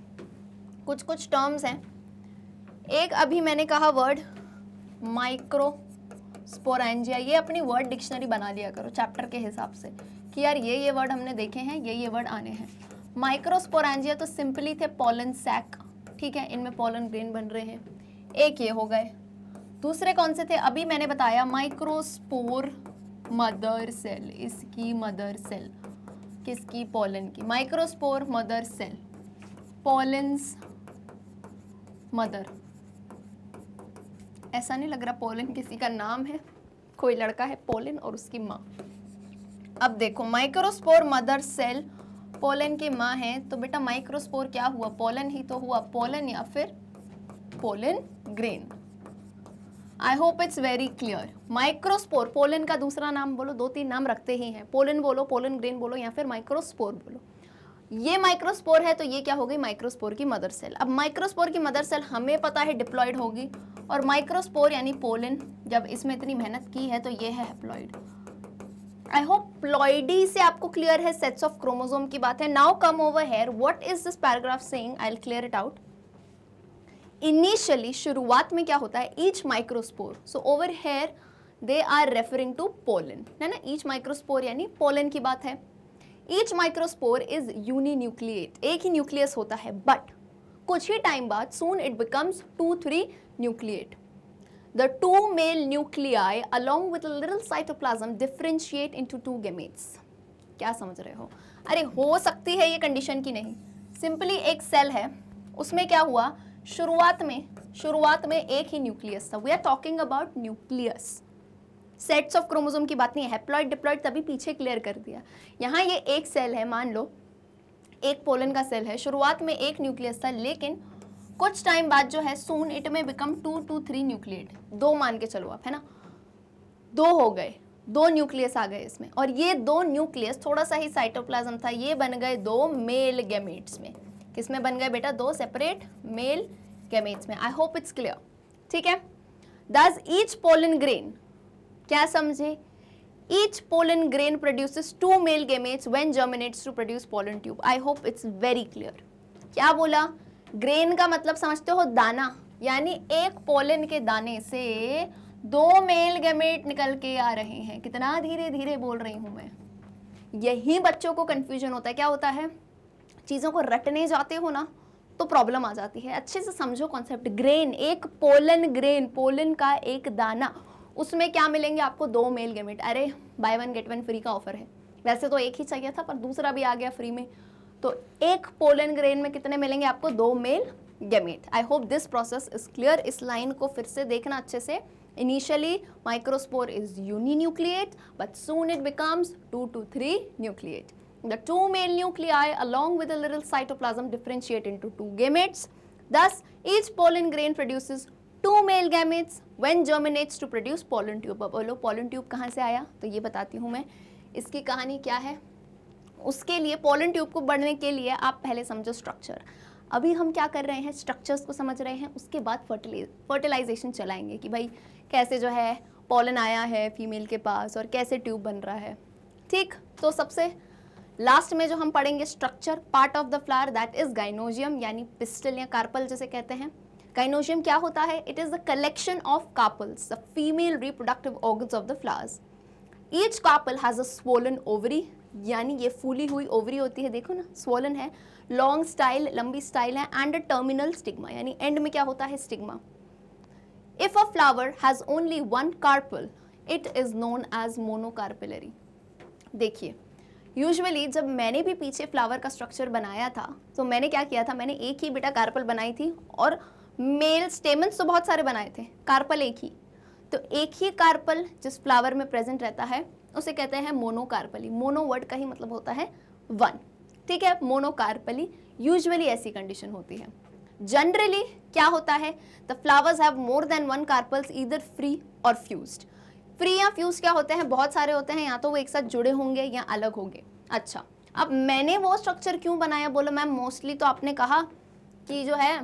कुछ कुछ टर्म्स हैं एक अभी मैंने कहा वर्ड माइक्रो स्पोरेंजिया ये अपनी वर्ड डिक्शनरी बना लिया करो चैप्टर के हिसाब से कि यार ये ये वर्ड हमने देखे हैं ये ये वर्ड आने हैं माइक्रोस्पोरेंजिया तो सिंपली थे पोलन सैक ठीक है इनमें पोलन ग्रेन बन रहे हैं एक ये हो गए दूसरे कौन से थे अभी मैंने बताया माइक्रोस्पोर मदर सेल इसकी मदर सेल किसकी पोलन की microspore mother cell pollens mother ऐसा नहीं लग रहा पोलन किसी का नाम है कोई लड़का है पोलन और उसकी माँ अब देखो माइक्रोस्पोर मदर सेल पोलन की माँ है तो बेटा माइक्रोस्पोर क्या हुआ पोलन ही तो हुआ पोलन या फिर pollen grain I hope it's very clear microspore pollen का दूसरा नाम बोलो दो तीन नाम रखते ही हैं पोलन बोलो पोलन ग्रेन बोलो या फिर माइक्रोस्पोर बोलो ये माइक्रोस्पोर है तो ये क्या हो गई माइक्रोस्पोर की मदर सेल अब माइक्रोस्पोर की मदर सेल हमें पता है डिप्लॉयड होगी और माइक्रोस्पोर यानी पोलन जब इसमें इतनी मेहनत की है तो ये है हेप्लॉइड आई होप प्लॉइडी से आपको क्लियर है सेट्स ऑफ क्रोमोजोम की बात है now come over here what is this paragraph saying I will clear it out initially शुरुआत में क्या होता है each microspore so over here they are referring to pollen है ना ईच माइक्रोस्पोर यानी पोलन की बात है each microspore is uninucleate एक ही न्यूक्लियस होता है बट कुछ ही टाइम बाद soon it becomes two three nucleate the two male nuclei along with little cytoplasm differentiate into two gametes क्या समझ रहे हो अरे हो सकती है ये कंडीशन की नहीं सिंपली एक सेल है उसमें क्या हुआ शुरुआत में शुरुआत में एक ही न्यूक्लियस था we are talking about nucleus sets of chromosome की बात नहीं है हेप्लॉइड डिप्लॉइड तभी पीछे क्लियर कर दिया यहाँ ये एक सेल है मान लो एक पोलन का सेल है शुरुआत में एक न्यूक्लियस था लेकिन कुछ टाइम बाद जो है सून इट में become two two three nucleated दो मान के चलो आप है ना दो हो गए दो न्यूक्लियस आ गए इसमें और ये दो न्यूक्लियस थोड़ा सा ही साइटोप्लाज्म था ये बन गए दो मेल गैमेट्स में किस में बन गए बेटा दो सेपरेट मेल गैमेट्स में आई होप इट्स क्लियर ठीक है दस ईच पोलन ग्रेन क्या समझे each pollen grain produce two male gametes when germinates to produce pollen tube I hope it's very clear क्या बोला ग्रेन का मतलब समझते हो दाना यानी एक पोलन के दाने से दो मेल गेमेट निकल के आ रहे हैं कितना धीरे धीरे बोल रही हूं मैं यही बच्चों को कंफ्यूजन होता है क्या होता है चीज़ों को रटने जाते हो ना तो प्रॉब्लम आ जाती है अच्छे से समझो कॉन्सेप्ट ग्रेन एक पोलन ग्रेन पोलन का एक दाना उसमें क्या मिलेंगे आपको दो मेल गेमिट अरे buy one get one free का ऑफर है वैसे तो एक ही चाहिए था पर दूसरा भी आ गया फ्री में तो एक पोलन ग्रेन में कितने मिलेंगे आपको दो male gamete I hope this process is clear इस लाइन को फिर से देखना अच्छे से initially microspore is uninucleate but soon it becomes two two three nucleate The two male nuclei along with a little cytoplasm differentiate into two gametes. Thus, each pollen grain produces two male gametes when germinates to produce pollen tube. अब बोलो pollen tube kahan se aaya to ye batati hu main iski kahani kya hai uske liye pollen tube ko badhne ke liye aap pehle samjho structure अभी हम क्या कर रहे हैं structures को समझ रहे हैं उसके बाद फर्टिलाइज फर्टिलाइजेशन चलाएंगे कि भाई कैसे जो है पोलन आया है फीमेल के पास और कैसे ट्यूब बन रहा है ठीक तो सबसे लास्ट में जो हम पढ़ेंगे structure part of the flower that is gynoecium यानी पिस्टल या कार्पल जैसे कहते हैं गाइनोजियम क्या होता है it is the collection of carpels the female reproductive organs of the flowers each carpel has a swollen ovary यानी ये फूली हुई ओवरी होती है देखो ना स्वोलन है लॉन्ग स्टाइल लंबी स्टाइल है एंड अ टर्मिनल स्टिग्मा यानी एंड में क्या होता है stigma if a flower has only one carpel it is known as monocarpellary देखिए यूजुअली जब मैंने भी पीछे फ्लावर का स्ट्रक्चर बनाया था तो मैंने क्या किया था मैंने एक ही बेटा कार्पल बनाई थी और मेल स्टेमन्स तो बहुत सारे बनाए थे कार्पल एक ही तो एक ही कार्पल जिस फ्लावर में प्रेजेंट रहता है उसे कहते हैं मोनोकार्पली मोनो वर्ड का ही मतलब होता है वन ठीक है मोनोकार्पली यूजली ऐसी कंडीशन होती है जनरली क्या होता है the flowers have more than one carpels either free और फ्यूज्ड फ्री या फ्यूज क्या होते हैं बहुत सारे होते हैं या तो वो एक साथ जुड़े होंगे या अलग होंगे अच्छा अब मैंने वो स्ट्रक्चर क्यों बनाया बोलो मैम मोस्टली तो आपने कहा कि जो है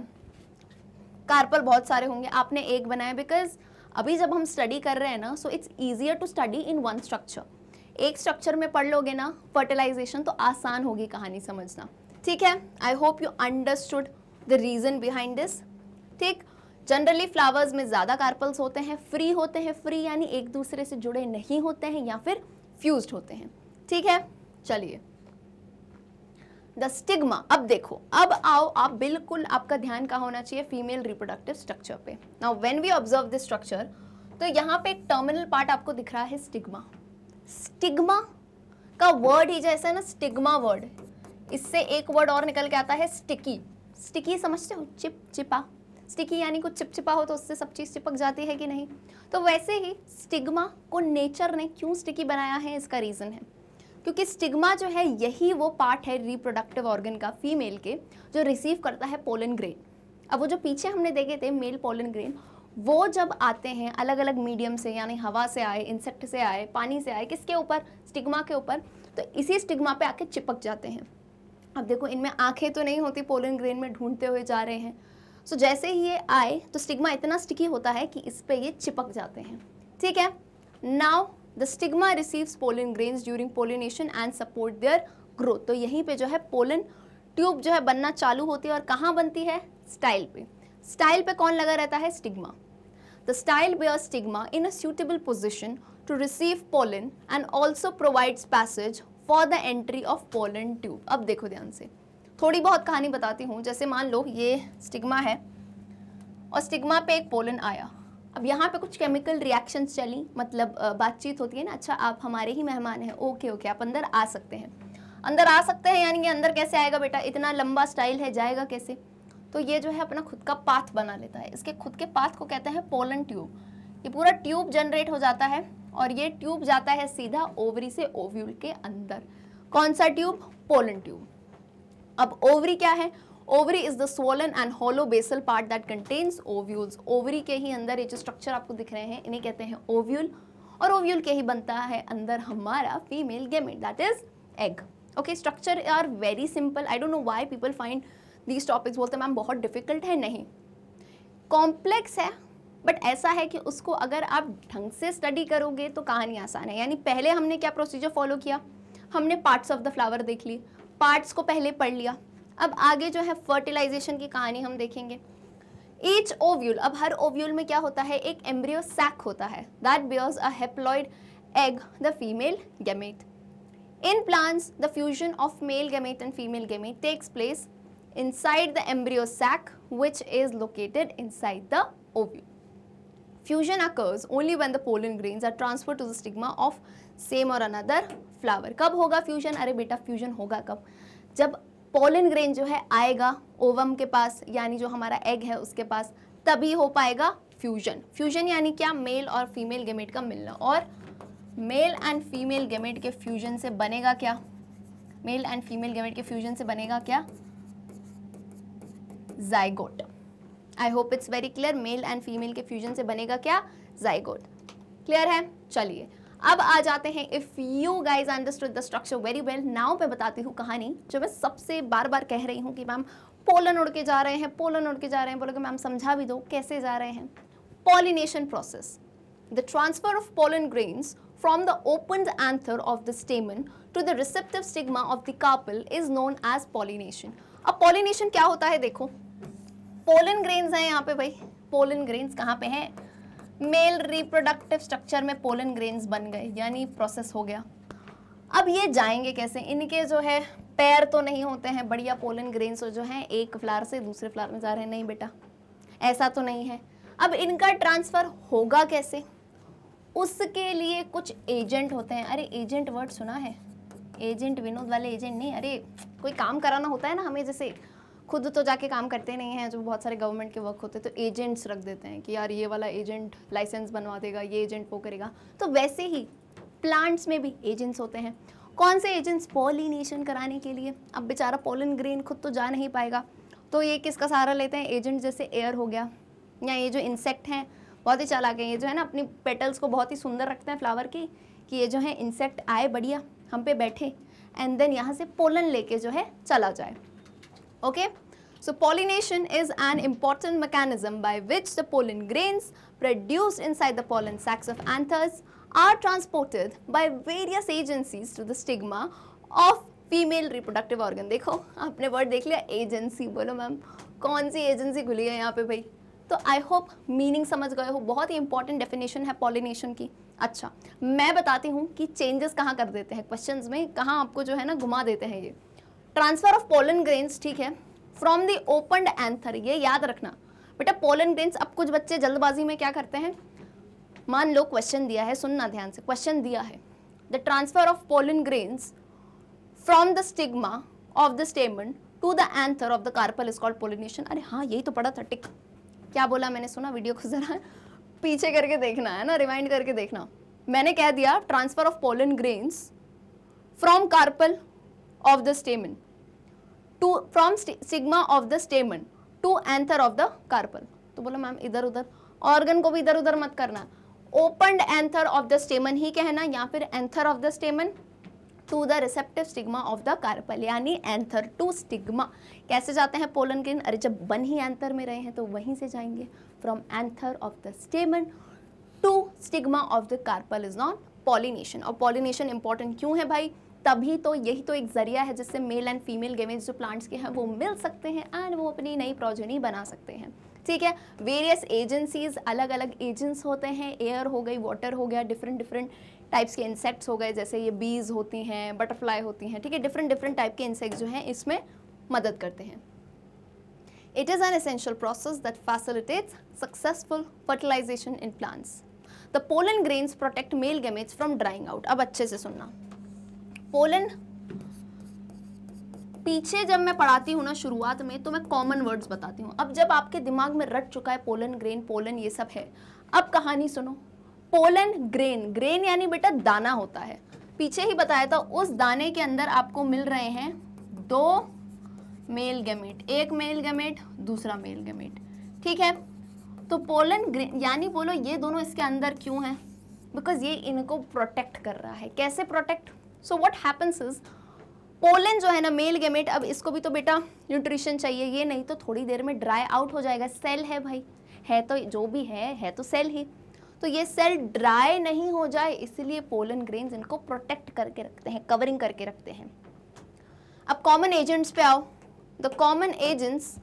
कार्पल बहुत सारे होंगे आपने एक बनाया बिकॉज अभी जब हम स्टडी कर रहे हैं ना so it's easier to study in one structure एक स्ट्रक्चर में पढ़ लोगे ना फर्टिलाइजेशन तो आसान होगी कहानी समझना ठीक है I hope you understood the reason behind this ठीक जनरली फ्लावर्स में ज़्यादा कार्पल्स होते हैं फ्री होते हैं फ्री यानी एक दूसरे से जुड़े नहीं होते हैं या फिर फ्यूज होते हैं ठीक है चलिए द स्टिग्मा अब देखो अब आओ आप बिल्कुल आपका ध्यान कहा होना चाहिए फीमेल रिप्रोडक्टिव स्ट्रक्चर पे now when we observe this structure तो यहाँ पे एक टर्मिनल पार्ट आपको दिख रहा है स्टिग्मा स्टिग्मा का वर्ड ही जैसा है ना स्टिग्मा वर्ड इससे एक वर्ड और निकल के आता है स्टिकी स्टिकी समझते हो चिप चिपा स्टिकी यानी कुछ चिपचिपा हो तो उससे सब चीज़ चिपक जाती है कि नहीं तो वैसे ही स्टिग्मा को नेचर ने क्यों स्टिकी बनाया है इसका रीज़न है क्योंकि स्टिग्मा जो है यही वो पार्ट है रिप्रोडक्टिव ऑर्गन का फीमेल के जो रिसीव करता है पोलन ग्रेन अब वो जो पीछे हमने देखे थे मेल पोलन ग्रेन वो जब आते हैं अलग अलग मीडियम से यानी हवा से आए इंसेक्ट से आए पानी से आए किसके ऊपर स्टिग्मा के ऊपर तो इसी स्टिग्मा पे आके चिपक जाते हैं अब देखो इनमें आंखें तो नहीं होती पोलन ग्रेन में ढूंढते हुए जा रहे हैं सो जैसे ही ये आए तो स्टिग्मा इतना स्टिकी होता है कि इस पर ये चिपक जाते हैं ठीक है now the stigma receives pollen grains during pollination and support their growth तो यहीं पे जो है पोलन ट्यूब जो है बनना चालू होती है और कहाँ बनती है स्टाइल पे स्टाइल पे कौन लगा रहता है stigma the style bear stigma in a suitable position to receive pollen and also provides passage for the entry of pollen tube अब देखो ध्यान से थोड़ी बहुत कहानी बताती हूँ जैसे मान लो ये स्टिग्मा है और स्टिग्मा पे एक पोलन आया अब यहाँ पे कुछ केमिकल रिएक्शंस चली मतलब बातचीत होती है ना अच्छा आप हमारे ही मेहमान हैं ओके ओके आप अंदर आ सकते हैं अंदर आ सकते हैं यानी कि अंदर कैसे आएगा बेटा इतना लंबा स्टाइल है जाएगा कैसे तो ये जो है अपना खुद का पाथ बना लेता है इसके खुद के पाथ को कहते हैं पोलन ट्यूब ये पूरा ट्यूब जनरेट हो जाता है और ये ट्यूब जाता है सीधा ओवरी से ओव्यूल के अंदर कौन सा ट्यूब पोलन ट्यूब अब ओवरी क्या है ovary is the swollen and hollow basal part that contains ovule ovary के ही अंदर ये जो स्ट्रक्चर आपको दिख रहे हैं इन्हें कहते हैं ओव्यूल और ओव्यूल के ही बनता है अंदर हमारा female gamete that is egg okay structure are very simple I don't know why people find these topics बोलते हैं मैम बहुत डिफिकल्ट है नहीं कॉम्प्लेक्स है बट ऐसा है कि उसको अगर आप ढंग से स्टडी करोगे तो कहानी आसान है यानी पहले हमने क्या प्रोसीजर फॉलो किया हमने पार्ट्स ऑफ द फ्लावर देख ली पार्ट्स को पहले पढ़ लिया अब आगे जो है फर्टिलाइजेशन की कहानी हम देखेंगे ईच ओव्यूल अब हर ओव्यूल में क्या होता है एक एम्ब्रियो सैक होता है that bears a haploid egg the female gamete in plants the fusion of male gamete and female gamete takes place inside the embryo sac which is located inside the ovule fusion occurs only when the pollen grains are transfer to the stigma of same और another flower कब होगा fusion अरे बेटा fusion होगा कब जब pollen grain जो है आएगा ओवम के पास यानी जो हमारा एग है उसके पास तभी हो पाएगा फ्यूजन फ्यूजन यानी क्या मेल और फीमेल गेमेट का मिलना और मेल एंड फीमेल गेमेट के फ्यूजन से बनेगा क्या मेल एंड फीमेल गेमेट के फ्यूजन से बनेगा क्या zygote I hope it's very clear male and female के फ्यूजन से बनेगा क्या जाइगोट क्लियर है चलिए अब आ जाते हैं if you guys understood the structure very well now मैं बताती हूँ कहानी जो मैं सबसे बार बार कह रही हूँ कि मैम पोलन उड़ के जा रहे हैं पोलन उड़ के जा रहे हैं बोलोगे मैम समझा भी दो कैसे जा रहे हैं pollination process the transfer of pollen grains from the open anther of the stamen to the receptive stigma of the carpel is known as pollination. अब pollination क्या होता है देखो पोलन ग्रेन्स हैं यहाँ पे भाई पोलन ग्रेन्स कहाँ पे हैं मेल रिप्रोडक्टिव स्ट्रक्चर में पोलन ग्रेन्स बन गए यानी प्रोसेस हो गया अब ये जाएंगे कैसे इनके जो है पैर तो नहीं होते हैं बढ़िया पोलन ग्रेन्स जो हैं एक फ्लार से दूसरे फ्लार में जा रहे हैं नहीं बेटा ऐसा तो नहीं है अब इनका ट्रांसफ़र होगा कैसे उसके लिए कुछ एजेंट होते हैं अरे एजेंट वर्ड सुना है एजेंट विनोद वाले एजेंट नहीं अरे कोई काम कराना होता है ना हमें जैसे खुद तो जाके काम करते नहीं हैं जो बहुत सारे गवर्नमेंट के वर्क होते हैं तो एजेंट्स रख देते हैं कि यार ये वाला एजेंट लाइसेंस बनवा देगा ये एजेंट वो करेगा तो वैसे ही प्लांट्स में भी एजेंट्स होते हैं कौन से एजेंट्स पॉलिनेशन कराने के लिए अब बेचारा पोलन ग्रेन खुद तो जा नहीं पाएगा तो ये किसका सहारा लेते हैं एजेंट जैसे एयर हो गया या ये जो इंसेक्ट हैं बहुत ही चला गए ये जो है ना अपनी पेटल्स को बहुत ही सुंदर रखते हैं फ्लावर की कि ये जो है इंसेक्ट आए बढ़िया हम पे बैठे एंड देन यहाँ से पोलन लेके जो है चला जाए Okay? So pollination is an important mechanism by which the pollen grains produced inside the pollen sacs of anthers are transported by various agencies to the stigma of female reproductive organ देखो आपने word देख लिया agency बोलो ma'am कौन सी agency खुली है यहाँ पे भाई तो आई होप मीनिंग समझ गए हो बहुत ही इंपॉर्टेंट डेफिनेशन है पॉलिनेशन की अच्छा मैं बताती हूँ कि चेंजेस कहाँ कर देते हैं क्वेश्चंस में कहाँ आपको जो है ना घुमा देते हैं ये ट्रांसफर ऑफ पोलन ग्रेन्स ठीक है फ्रॉम दी ओपन एंथर ये याद रखना बेटा पोलन ग्रेन्स अब कुछ बच्चे जल्दबाजी में क्या करते हैं मान लो क्वेश्चन दिया है सुनना ध्यान से क्वेश्चन दिया है the transfer of pollen grains from the stigma of the stamen to the anther of the carpel is called pollination अरे हाँ यही तो पढ़ा था टिक क्या बोला मैंने सुना वीडियो को ज़रा पीछे करके देखना है ना रिमाइंड करके देखना मैंने कह दिया transfer of pollen grains from carpel of the stamen to from stigma of the stamen to anther of the carpel तो बोलो मैम इधर उधर ऑर्गन को भी इधर उधर मत करना opened anther of the stamen ही कहना या फिर anther of the stamen to the receptive stigma of the carpel यानी एंथर टू स्टिग्मा कैसे जाते हैं पोलन ग्रेन अरे जब बन ही एंथर में रहे हैं तो वहीं से जाएंगे from anther of the stamen to stigma of the carpel is known pollination और पॉलिनेशन इंपॉर्टेंट क्यों है भाई तभी तो यही तो एक ज़रिया है जिससे मेल एंड फीमेल गेमेज जो प्लांट्स के हैं वो मिल सकते हैं एंड वो अपनी नई प्रोजनी बना सकते हैं ठीक है वेरियस एजेंसीज अलग अलग एजेंट्स होते हैं एयर हो गई वाटर हो गया डिफरेंट डिफरेंट टाइप्स के इंसेक्ट्स हो गए जैसे ये बीज होती हैं बटरफ्लाई होती हैं ठीक है डिफरेंट डिफरेंट टाइप के इंसेक्ट जो हैं इसमें मदद करते हैं it is an essential process that facilitate successful fertilization in plants the pollen grains protect male gametes from drying out अब अच्छे से सुनना पोलन पीछे जब मैं पढ़ाती हूँ ना शुरुआत में तो मैं कॉमन वर्ड्स बताती हूँ अब जब आपके दिमाग में रट चुका है पोलन ग्रेन पोलन ये सब है अब कहानी सुनो पोलन ग्रेन ग्रेन यानी बेटा दाना होता है पीछे ही बताया था उस दाने के अंदर आपको मिल रहे हैं दो मेल गमेट एक मेल गमेट दूसरा मेल गमेट ठीक है तो पोलन ग्रेन यानी बोलो ये दोनों इसके अंदर क्यों हैं बिकॉज ये इनको प्रोटेक्ट कर रहा है कैसे protect so what happens is pollen जो है ना मेल गेमेट अब इसको भी तो बेटा न्यूट्रिशन चाहिए ये नहीं तो थोड़ी देर में ड्राई आउट हो जाएगा सेल है भाई है तो जो भी है है तो सेल ही तो ये सेल ड्राई नहीं हो जाए इसलिए पोलन ग्रेन्स इनको प्रोटेक्ट करके रखते हैं कवरिंग करके रखते हैं अब कॉमन एजेंट्स पे आओ the common agents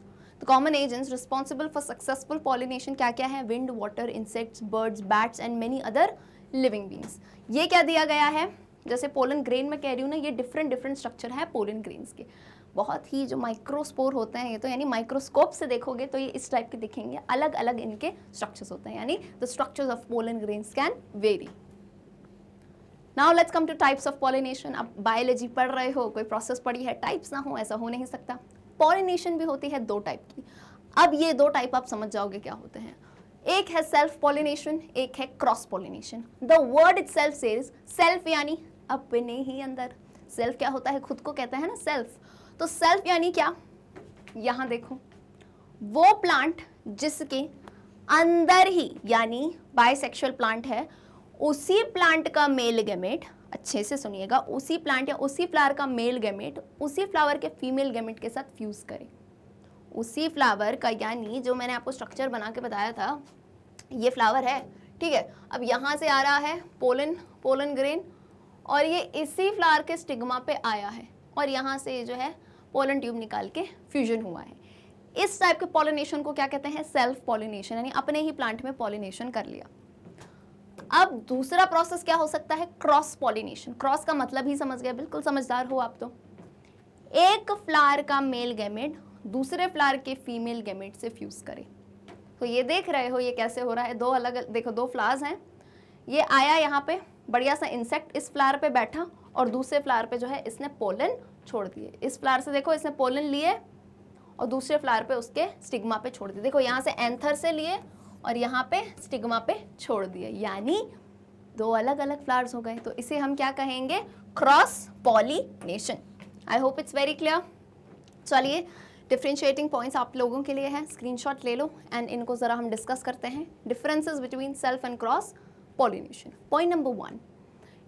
the common agents responsible for successful pollination क्या क्या है wind water insects birds bats and many other living beings ये क्या दिया गया है जैसे पोलन ग्रेन में कह रही हूँ ना ये डिफरेंट डिफरेंट स्ट्रक्चर है पोलन ग्रेन्स के बहुत ही जो माइक्रोस्पोर होते हैं ये तो यानी माइक्रोस्कोप से देखोगे तो ये इस टाइप के दिखेंगे अलग अलग इनके स्ट्रक्चर्स होते हैं यानी the structures of pollen grains can very now let's come to types of pollination आप बायोलॉजी पढ़ रहे हो कोई प्रोसेस पढ़ी है टाइप्स ना हो ऐसा हो नहीं सकता पॉलिनेशन भी होती है दो टाइप की अब ये दो टाइप आप समझ जाओगे क्या होते हैं एक है सेल्फ पॉलिनेशन एक है cross pollination the word itself self यानी अपने ही अंदर सेल्फ क्या होता है खुद को कहते हैं ना सेल्फ तो सेल्फ यानी क्या यहां देखो वो प्लांट जिसके अंदर ही यानी बायसेक्सुअल प्लांट है उसी प्लांट का मेल गेमेट अच्छे से सुनिएगा उसी प्लांट या उसी फ्लावर का मेल गेमेट उसी फ्लावर के फीमेल गेमेट के साथ फ्यूज़ करे उसी फ्लावर का यानी जो मैंने आपको स्ट्रक्चर बना के बताया था ये फ्लावर है ठीक है अब यहाँ से आ रहा है पोलन पोलन ग्रेन और ये इसी फ्लावर के स्टिग्मा पे आया है और यहाँ से जो है पोलन ट्यूब निकाल के फ्यूजन हुआ है इस टाइप के पॉलिनेशन को क्या कहते हैं सेल्फ पॉलिनेशन यानी अपने ही प्लांट में पॉलिनेशन कर लिया अब दूसरा प्रोसेस क्या हो सकता है क्रॉस पॉलिनेशन क्रॉस का मतलब ही समझ गए बिल्कुल समझदार हो आप तो एक फ्लावर का मेल गैमेट दूसरे फ्लावर के फीमेल गैमेट से फ्यूज करें तो ये देख रहे हो ये कैसे हो रहा है दो अलग देखो दो फ्लावर्स हैं ये आया यहाँ पे बढ़िया सा इंसेक्ट इस फ्लावर पे बैठा और दूसरे फ्लावर पे जो है इसने पोलन छोड़ दिए इस फ्लावर से देखो इसने पोलन लिए और दूसरे फ्लावर पे उसके स्टिग्मा पे छोड़ दिए देखो यहाँ से एंथर से लिए और यहाँ पे स्टिग्मा पे छोड़ दिए यानी दो अलग अलग फ्लावर्स हो गए तो इसे हम क्या कहेंगे cross pollination I hope it's very clear चलिए डिफ्रेंशिएटिंग पॉइंट्स आप लोगों के लिए हैं स्क्रीनशॉट ले लो एंड इनको ज़रा हम डिस्कस करते हैं differences between self and cross pollination. Point number one,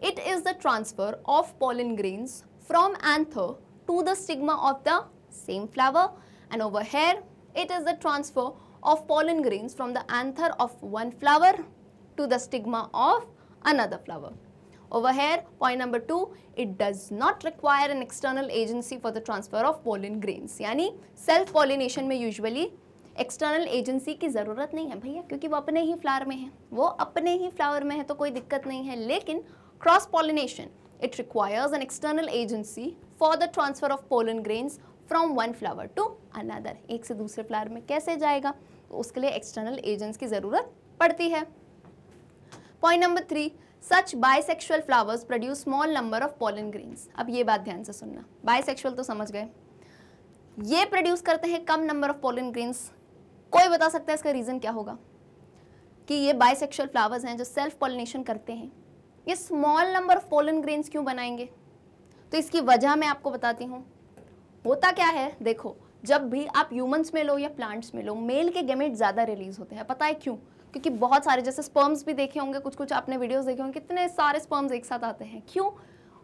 it is the transfer of pollen grains from anther to the stigma of the same flower and over here it is the transfer of pollen grains from the anther of one flower to the stigma of another flower. Over here, point number two, it does not require an external agency for the transfer of pollen grains. Yani self-pollination may usually external agency की ज़रूरत नहीं है भैया क्योंकि वो अपने ही flower में है वो अपने ही फ्लावर में है तो कोई दिक्कत नहीं है लेकिन cross pollination it requires an external agency for the transfer of pollen grains from one flower to another एक से दूसरे फ्लावर में कैसे जाएगा तो उसके लिए एक्सटर्नल एजेंट्स की ज़रूरत पड़ती है point number three such bisexual flowers produce small number of pollen grains अब ये बात ध्यान से सुनना बायसेक्सुअल तो समझ गए ये प्रोड्यूस करते हैं कम नंबर ऑफ पोलन ग्रेन्स कोई बता सकता है इसका रीज़न क्या होगा कि ये बाइसेक्शुअल फ्लावर्स हैं जो सेल्फ पॉलिनेशन करते हैं ये small number of pollen grains क्यों बनाएंगे तो इसकी वजह मैं आपको बताती हूँ होता क्या है देखो जब भी आप ह्यूमंस में लो या प्लांट्स में लो मेल के गेमेट ज़्यादा रिलीज होते हैं पता है क्यों क्योंकि बहुत सारे जैसे स्पर्म्स भी देखे होंगे कुछ कुछ आपने वीडियोस देखे होंगे कितने सारे स्पर्म्स एक साथ आते हैं क्यों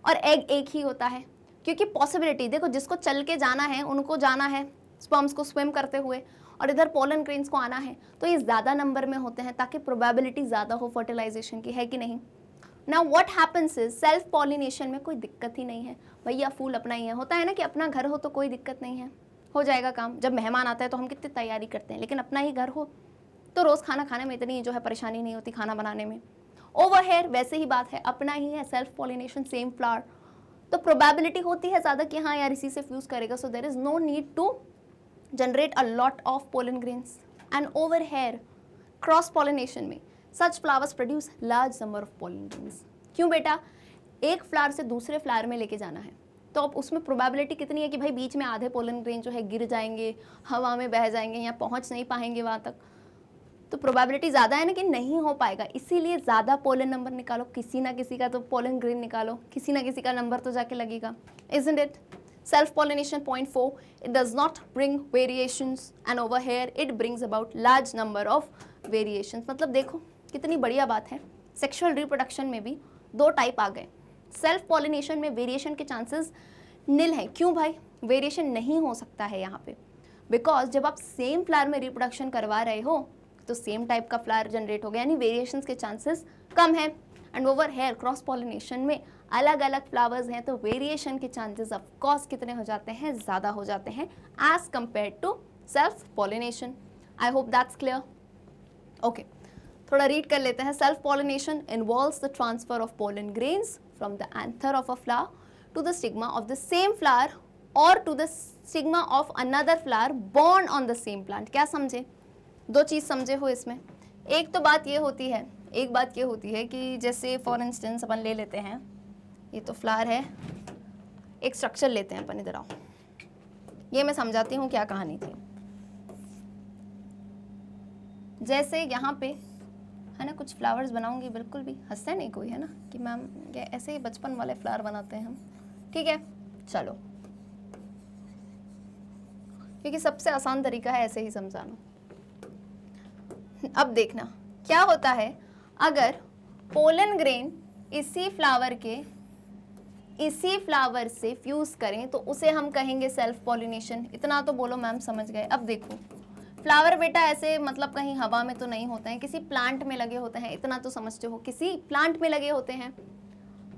और एग एक ही होता है क्योंकि पॉसिबिलिटी देखो जिसको चल के जाना है उनको जाना है स्पर्म्स को स्विम करते हुए और इधर पोलन ग्रेन्स को आना है तो ये ज़्यादा नंबर में होते हैं ताकि प्रोबेबिलिटी ज़्यादा हो फर्टिलाइजेशन की है कि नहीं ना what happens is self pollination में कोई दिक्कत ही नहीं है भैया फूल अपना ही है होता है ना कि अपना घर हो तो कोई दिक्कत नहीं है हो जाएगा काम जब मेहमान आता है तो हम कितनी तैयारी करते हैं लेकिन अपना ही घर हो तो रोज़ खाना खाने में इतनी जो है परेशानी नहीं होती खाना बनाने में ओवर हेयर वैसे ही बात है अपना ही है सेल्फ पॉलिनेशन सेम फ्लावर तो प्रोबेबिलिटी होती है ज़्यादा कि हाँ यार इसी से फ्यूज़ करेगा so there is no need to generate a lot of pollen grains. And over here, cross-pollination में such flowers produce large number of pollen grains. क्यों बेटा एक फ्लावर से दूसरे फ्लावर में लेके जाना है तो अब उसमें प्रोबेबिलिटी कितनी है कि भाई बीच में आधे पोलन ग्रेन जो है गिर जाएंगे हवा में बह जाएंगे या पहुंच नहीं पाएंगे वहाँ तक तो प्रोबेबिलिटी ज़्यादा है ना कि नहीं हो पाएगा इसीलिए ज़्यादा पोलन नंबर निकालो किसी ना किसी का तो पोलन ग्रेन निकालो किसी ना किसी का नंबर तो जाके लगेगा is it self-pollination 0.4, it does not bring variations and over here it brings about large number of variations. मतलब देखो कितनी बढ़िया बात है सेक्सुअल रिप्रोडक्शन में भी दो टाइप आ गए सेल्फ पॉलिनेशन में वेरिएशन के चांसेस नील हैं क्यों भाई वेरिएशन नहीं हो सकता है यहाँ पे बिकॉज जब आप सेम फ्लावर में रिप्रोडक्शन करवा रहे हो तो सेम टाइप का फ्लावर जनरेट हो गया यानी वेरिएशंस के चांसेस कम हैं and over here cross pollination में अलग अलग फ्लावर्स हैं तो वेरिएशन के चांसेस ऑफ कॉस कितने हो जाते हैं ज़्यादा हो जाते हैं as compare to self pollination I hope that's clear okay थोड़ा रीड कर लेते हैं self pollination involve the transfer of pollen grains from the anther of a flower to the stigma of the same flower और to the stigma of another flower born on the same plant क्या समझे दो चीज़ समझे हो इसमें एक तो बात ये होती है एक बात ये होती है कि जैसे फॉर इंस्टेंस अपन ले लेते हैं ये तो फ्लावर है एक स्ट्रक्चर लेते हैं अपन इधर आओ ये मैं समझाती हूँ क्या कहानी थी जैसे यहाँ पे है ना कुछ फ्लावर्स बनाऊंगी बिल्कुल भी हंसते नहीं कोई है ना कि मैम ये ऐसे ही बचपन वाले फ्लावर बनाते हैं हम ठीक है चलो क्योंकि सबसे आसान तरीका है ऐसे ही समझाना अब देखना क्या होता है अगर पोलन ग्रेन इसी फ्लावर के इसी फ्लावर से फ्यूज़ करें तो उसे हम कहेंगे सेल्फ पॉलिनेशन इतना तो बोलो मैम समझ गए अब देखो फ्लावर बेटा ऐसे मतलब कहीं हवा में तो नहीं होते हैं किसी प्लांट में लगे होते हैं इतना तो समझते हो किसी प्लांट में लगे होते हैं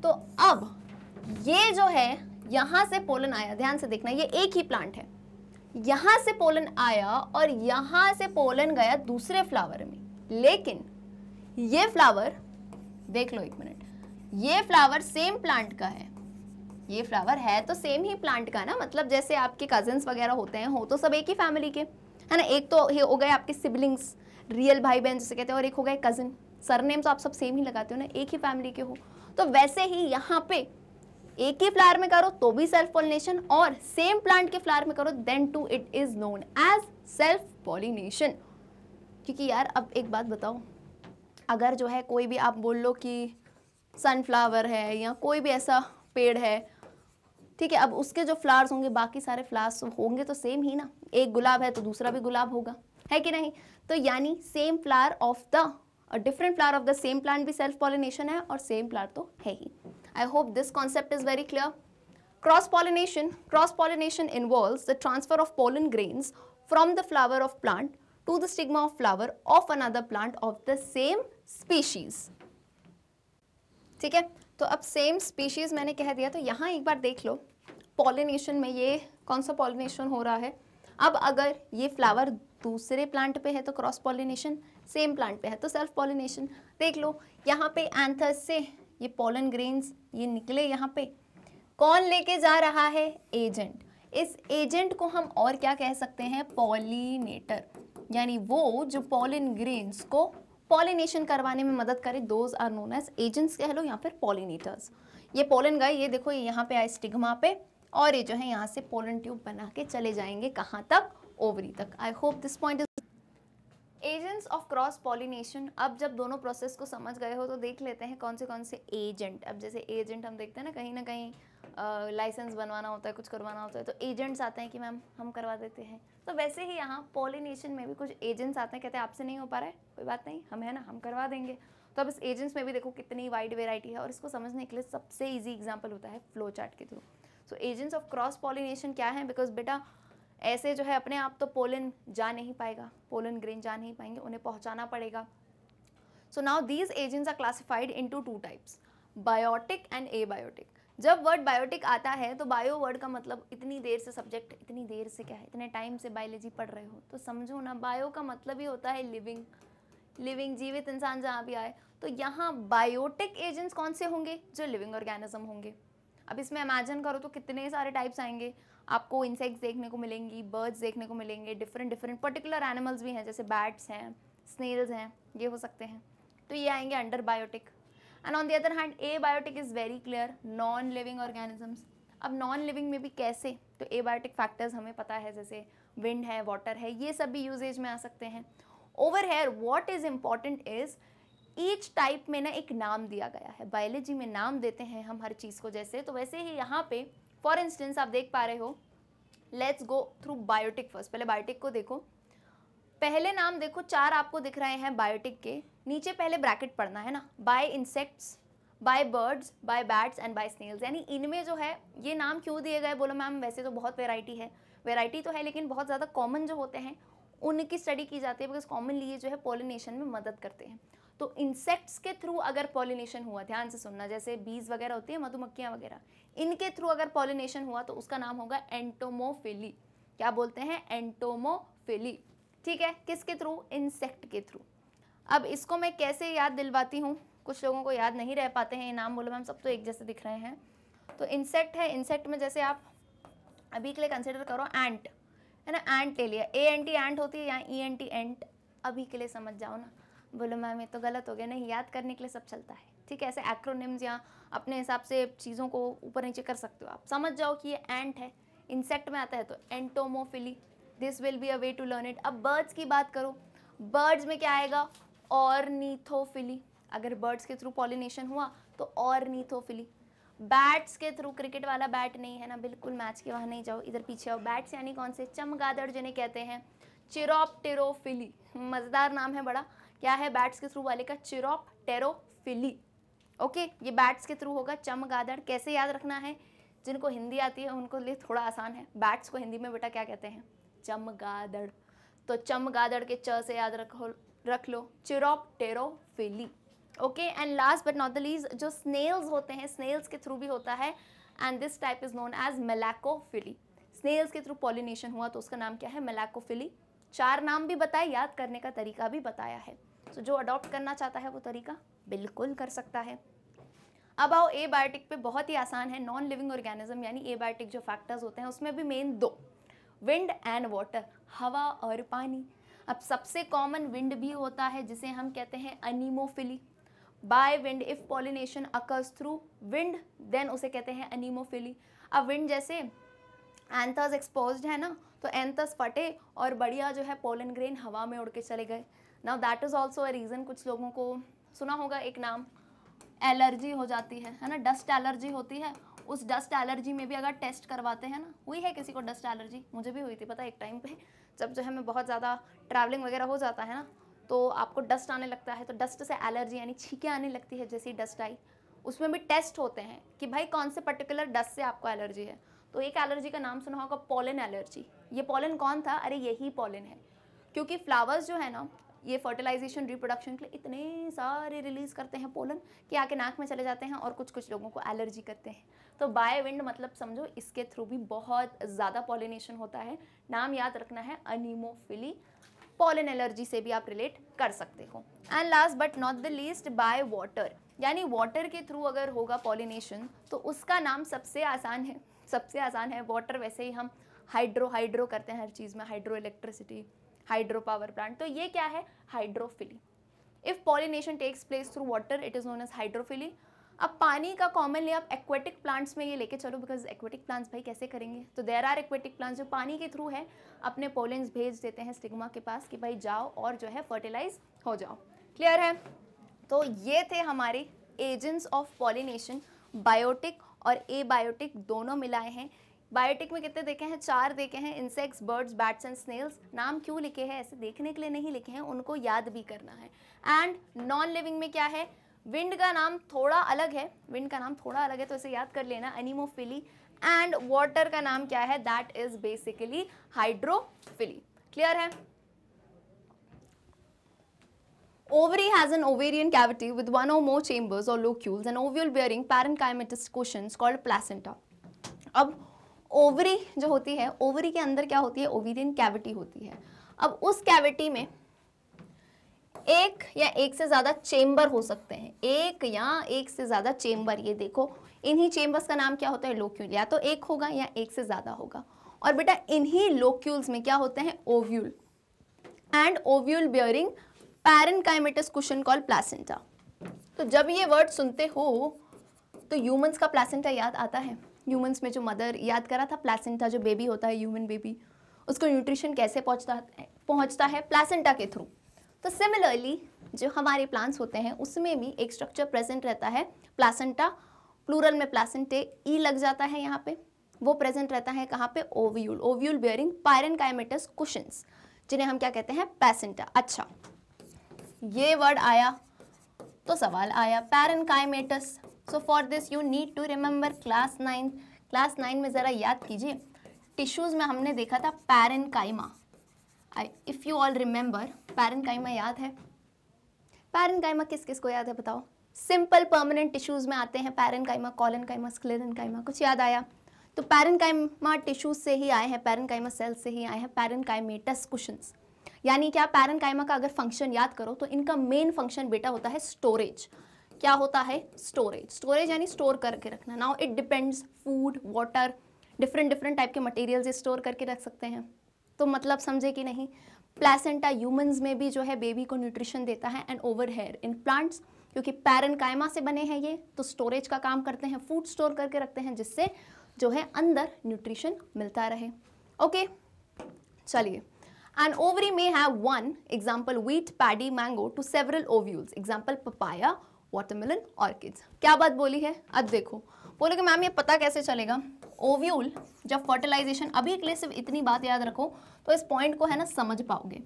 तो अब ये जो है यहाँ से पोलन आया ध्यान से देखना ये एक ही प्लांट है यहाँ से पोलन आया और यहाँ से पोलन गया दूसरे फ्लावर में लेकिन ये फ्लावर देख लो एक मिनट ये फ्लावर सेम प्लांट का है ये फ्लावर है तो सेम ही प्लांट का ना मतलब जैसे आपके कजन्स वगैरह होते हैं हो तो सब एक ही फैमिली के है ना एक तो हो गए आपके सिबलिंग्स रियल भाई बहन जैसे कहते हैं और एक हो गए कज़न सरनेम तो आप सब सेम ही लगाते हो ना एक ही फैमिली के हो तो वैसे ही यहाँ पे एक ही फ्लावर में करो तो भी सेल्फ पॉलिनेशन और सेम प्लांट के फ्लावर में करो then too it is known as self pollination क्योंकि यार अब एक बात बताओ अगर जो है कोई भी आप बोल लो कि सनफ्लावर है या कोई भी ऐसा पेड़ है ठीक है अब उसके जो फ्लावर्स होंगे बाकी सारे फ्लावर्स होंगे तो सेम ही ना एक गुलाब है तो दूसरा भी गुलाब होगा है कि नहीं तो यानी सेम फ्लावर ऑफ द और different flower of the same plant भी सेल्फ पॉलिनेशन है और सेम फ्लावर तो है ही I hope this concept is very clear cross pollination cross pollination involve the transfer of pollen grains from the flower of plant to the stigma of flower of another plant of the same species ठीक है तो अब same species मैंने कह दिया तो यहां एक बार देख लो पॉलिनेशन में ये कौन सा पॉलिनेशन हो रहा है अब अगर ये फ्लावर दूसरे प्लांट पे है तो क्रॉस पॉलिनेशन सेम प्लांट पे है तो सेल्फ पॉलिनेशन देख लो यहाँ पे एंथस से ये पोलन ग्रेन्स ये निकले यहाँ पे कौन लेके जा रहा है एजेंट इस एजेंट को हम और क्या कह सकते हैं पॉलिनेटर यानी वो जो पॉलिन ग्रेन्स को पॉलिनेशन करवाने में मदद करे those are known as agents कह लो या फिर पॉलिनेटर्स ये पोलन गए ये देखो ये यहाँ पे आए स्टिग्मा पे और ये जो है यहाँ से पोलन ट्यूब बना के चले जाएंगे कहाँ तक ओवरी तक I hope this point is agents of cross pollination अब जब दोनों प्रोसेस को समझ गए हो तो देख लेते हैं कौन से कौन से एजेंट अब जैसे एजेंट हम देखते हैं ना कहीं ना कहीं लाइसेंस बनवाना होता है कुछ करवाना होता है तो एजेंट्स आते हैं कि मैम हम करवा देते हैं तो वैसे ही यहाँ पॉलिनेशन में भी कुछ एजेंट्स आते हैं कहते हैं आपसे नहीं हो पा रहा है कोई बात नहीं हम है ना हम करवा देंगे तो अब इस एजेंट्स में भी देखो कितनी वाइड वेराइटी है और इसको समझने के लिए सबसे ईजी एग्जाम्पल होता है फ्लो चार्ट के through so agents of cross pollination क्या है बिकॉज बेटा ऐसे जो है अपने आप तो पोलन जा नहीं पाएगा पोलन ग्रेन जा नहीं पाएंगे उन्हें पहुंचाना पड़ेगा so now these agents are classified into two types biotic and abiotic जब वर्ड बायोटिक आता है तो बायो वर्ड का मतलब इतनी देर से सब्जेक्ट इतनी देर से क्या है इतने टाइम से बायोलॉजी पढ़ रहे हो तो समझो ना बायो का मतलब ही होता है लिविंग लिविंग जीवित इंसान जहाँ भी आए तो यहाँ बायोटिक एजेंट्स कौन से होंगे जो लिविंग ऑर्गेनिज्म होंगे अब इसमें इमेजिन करो तो कितने सारे टाइप्स आएंगे आपको इंसेक्ट्स देखने को मिलेंगी बर्ड्स देखने को मिलेंगे डिफरेंट डिफरेंट पर्टिकुलर एनिमल्स भी हैं जैसे बैट्स हैं स्नेल्स हैं ये हो सकते हैं तो ये आएंगे under biotic and on the other hand a biotic is very clear non living organisms अब नॉन लिविंग में भी कैसे तो ए बायोटिक फैक्टर्स हमें पता है जैसे विंड है वाटर है ये सब भी यूजेज में आ सकते हैं over here what is important is each type में ना एक नाम दिया गया है बायोलॉजी में नाम देते हैं हम हर चीज़ को जैसे तो वैसे ही यहाँ पे फॉर इंस्टेंस आप देख पा रहे हो let's go through biotic first पहले बायोटिक को देखो पहले नाम देखो चार आपको दिख रहे हैं बायोटिक के नीचे पहले ब्रैकेट पढ़ना है ना by insects by birds by bats and by snails यानी इनमें जो है ये नाम क्यों दिए गए बोलो मैम वैसे तो बहुत वेराइटी है वेराइटी तो है लेकिन बहुत ज़्यादा कॉमन जो होते हैं उनकी स्टडी की जाती है बिकॉज कॉमनली ये जो है पोलिनेशन में मदद करते हैं तो इंसेक्ट्स के थ्रू अगर पॉलिनेशन हुआ ध्यान से सुनना जैसे बीज वगैरह होती है मधुमक्खियाँ वगैरह इनके थ्रू अगर पॉलिनेशन हुआ तो उसका नाम होगा एंटोमोफिली क्या बोलते हैं एंटोमोफिली ठीक है किसके थ्रू इंसेक्ट के थ्रू अब इसको मैं कैसे याद दिलवाती हूँ कुछ लोगों को याद नहीं रह पाते हैं ये नाम बोलो मैम सब तो एक जैसे दिख रहे हैं तो इंसेक्ट है इंसेक्ट में जैसे आप अभी के लिए कंसिडर करो एंट है ना एंट ले लिया ए एन टी एंट होती है या ई एन टी एंट अभी के लिए समझ जाओ ना बोलो मैम ये तो गलत हो गया नहीं याद करने के लिए सब चलता है ठीक है ऐसे एक्रोनिम्स या अपने हिसाब से चीज़ों को ऊपर नीचे कर सकते हो आप समझ जाओ कि ये एंट है इंसेक्ट में आता है तो entomophily this will be a way to learn it अब बर्ड्स की बात करो बर्ड्स में क्या आएगा और नीथोफिली अगर बर्ड्स के थ्रू पॉलिनेशन हुआ तो और नीथोफिली बैट्स के थ्रू क्रिकेट वाला बैट नहीं है ना बिल्कुल मैच के वहाँ नहीं जाओ इधर पीछे आओ बैट्स यानी कौन से चमगादड़ जिन्हें कहते हैं चिरोप मज़ेदार नाम है बड़ा क्या है बैट्स के थ्रू वाले का चिरोप टेरोफिली ओके ये बैट्स के थ्रू होगा चमगादड़ कैसे याद रखना है जिनको हिंदी आती है उनको लिए थोड़ा आसान है बैट्स को हिंदी में बेटा क्या कहते हैं चमगादड़ तो चमगादड़ के च से याद रखो रख लो chiropterophily okay and last but not the least जो स्नेल्स होते हैं स्नेल्स के थ्रू भी होता है and this type is known as फिली स्नेल्स के थ्रू पॉलिनेशन हुआ तो उसका नाम क्या है फिली चार नाम भी बताए याद करने का तरीका भी बताया है सो तो so, जो अडॉप्ट करना चाहता है वो तरीका बिल्कुल कर सकता है अब आओ एबायोटिक पे बहुत ही आसान है नॉन लिविंग ऑर्गेनिज्म यानी एबायोटिक जो फैक्टर्स होते हैं उसमें भी मेन दो विंड एंड वाटर हवा और पानी अब सबसे कॉमन विंड भी होता है जिसे हम कहते हैं anemophily by wind if pollination occurs through wind then उसे कहते हैं अनिमोफिली अब विंड जैसे एंथर्स एक्सपोज्ड है ना तो एंथर्स फटे और बढ़िया जो है पोलन ग्रेन हवा में उड़ के चले गए now that is also a reason कुछ लोगों को सुना होगा एक नाम एलर्जी हो जाती है है ना डस्ट एलर्जी होती है उस डस्ट एलर्जी में भी अगर टेस्ट करवाते हैं ना हुई है किसी को डस्ट एलर्जी मुझे भी हुई थी पता एक टाइम पे जब जो है मैं बहुत ज़्यादा ट्रैवलिंग वगैरह हो जाता है ना तो आपको डस्ट आने लगता है तो डस्ट से एलर्जी यानी छीके आने लगती है जैसी डस्ट आई उसमें भी टेस्ट होते हैं कि भाई कौन से पर्टिकुलर डस्ट से आपको एलर्जी है तो एक एलर्जी का नाम सुना होगा पोलन एलर्जी ये पोलन कौन था अरे यही पोलन है क्योंकि फ्लावर्स जो है ना ये फर्टिलाइजेशन रिप्रोडक्शन के लिए इतने सारे रिलीज़ करते हैं पोलन कि आके नाक में चले जाते हैं और कुछ कुछ लोगों को एलर्जी करते हैं तो बाय विंड मतलब समझो इसके थ्रू भी बहुत ज़्यादा पॉलिनेशन होता है नाम याद रखना है अनिमोफिली पॉलन एलर्जी से भी आप रिलेट कर सकते हो and last but not the least by water यानी वाटर के थ्रू अगर होगा पॉलिनेशन तो उसका नाम सबसे आसान है सबसे आसान है वाटर वैसे ही हम हाइड्रो हाइड्रो करते हैं हर चीज़ में hydro electricity hydro power plant तो ये क्या है hydrophily if pollination takes place through water it is known as hydrophily अब पानी का कॉमनली आप एक्वेटिक प्लांट्स में ये लेके चलो बिकॉज एक्वेटिक प्लांट्स भाई कैसे करेंगे तो देर आर एक्वेटिक प्लांट्स जो पानी के थ्रू है अपने पोलेंस भेज देते हैं स्टिग्मा के पास कि भाई जाओ और जो है फर्टिलाइज हो जाओ क्लियर है तो ये थे हमारे एजेंट्स ऑफ पॉलिनेशन बायोटिक और ए बायोटिक दोनों मिलाए हैं बायोटिक में कितने देखे हैं चार देखे हैं insects birds bats and snails नाम क्यों लिखे हैं ऐसे देखने के लिए नहीं लिखे हैं उनको याद भी करना है एंड नॉन लिविंग में क्या है विंड का नाम थोड़ा अलग है विंड का नाम थोड़ा अलग है तो इसे याद कर लेना एनिमोफिली एंड वाटर का नाम क्या है that is basically hydrophily clear है Ovary has an ovarian cavity with one or more chambers or locules and ovule bearing parenchymatous cushions called placenta. अब ओवरी जो होती है ओवरी के अंदर क्या होती है ओवेरियन कैविटी होती है अब उस कैविटी में एक या एक से ज़्यादा चेंबर हो सकते हैं एक या एक से ज़्यादा चेंबर ये देखो इन्हीं चेंबर्स का नाम क्या होता है लोक्यूल या तो एक होगा या एक से ज़्यादा होगा और बेटा इन्हीं लोक्यूल्स में क्या होते हैं ovule and ovule bearing parenchymatous cushions called placenta तो जब ये वर्ड सुनते हो तो ह्यूमंस का प्लासेंटा याद आता है ह्यूमंस में जो मदर याद करा था प्लासेंटा जो बेबी होता है ह्यूमन बेबी उसको न्यूट्रिशन कैसे पहुँचता पहुँचता है प्लासेंटा के थ्रू तो सिमिलरली जो हमारे प्लांट्स होते हैं उसमें भी एक स्ट्रक्चर प्रेजेंट रहता है प्लासेंटा प्लूरल में प्लासेंटे ई e लग जाता है यहाँ पे वो प्रेजेंट रहता है कहाँ पे ovule ovule bearing parenchymatous cushions जिन्हें हम क्या कहते हैं पैसेंटा अच्छा ये वर्ड आया तो सवाल आया parenchymatous so for this you need to remember class nine class nine में ज़रा याद कीजिए टिश्यूज़ में हमने देखा था parenchyma if you all remember parenchyma याद है पैरन काइमा किस किस को याद है बताओ सिंपल परमानेंट टिश्यूज़ में आते हैं पैरन काइमा कॉलन काइमा स्क्लेरन काइमा कुछ याद आया तो पैरन काइमा टिश्यूज से ही आए हैं पैरन काइमा सेल्स से ही आए हैं पैरन काइमेटस कुशंस यानी क्या पैरन काइमा का अगर फंक्शन याद करो तो इनका मेन फंक्शन बेटा होता है स्टोरेज क्या होता है स्टोरेज स्टोरेज यानी स्टोर करके रखना now it depends food water different different type के मटेरियल्स स्टोर करके रख सकते हैं तो मतलब समझे कि नहीं प्लेसेंटा ह्यूमंस में भी जो है बेबी को न्यूट्रिशन देता है and over here in plants क्योंकि पैरन कायमा से बने हैं ये तो स्टोरेज का काम करते हैं फूड स्टोर करके रखते हैं जिससे जो है अंदर न्यूट्रिशन मिलता रहे ओके चलिए एंड ओवरी में have one example wheat paddy mango two several ovules example papaya watermelon orchids क्या बात बोली है अब देखो बोले कि मैम ये पता कैसे चलेगा ओव्यूल जब फर्टिलाइजेशन अभी के लिए सिर्फ इतनी बात याद रखो तो इस पॉइंट को है ना समझ पाओगे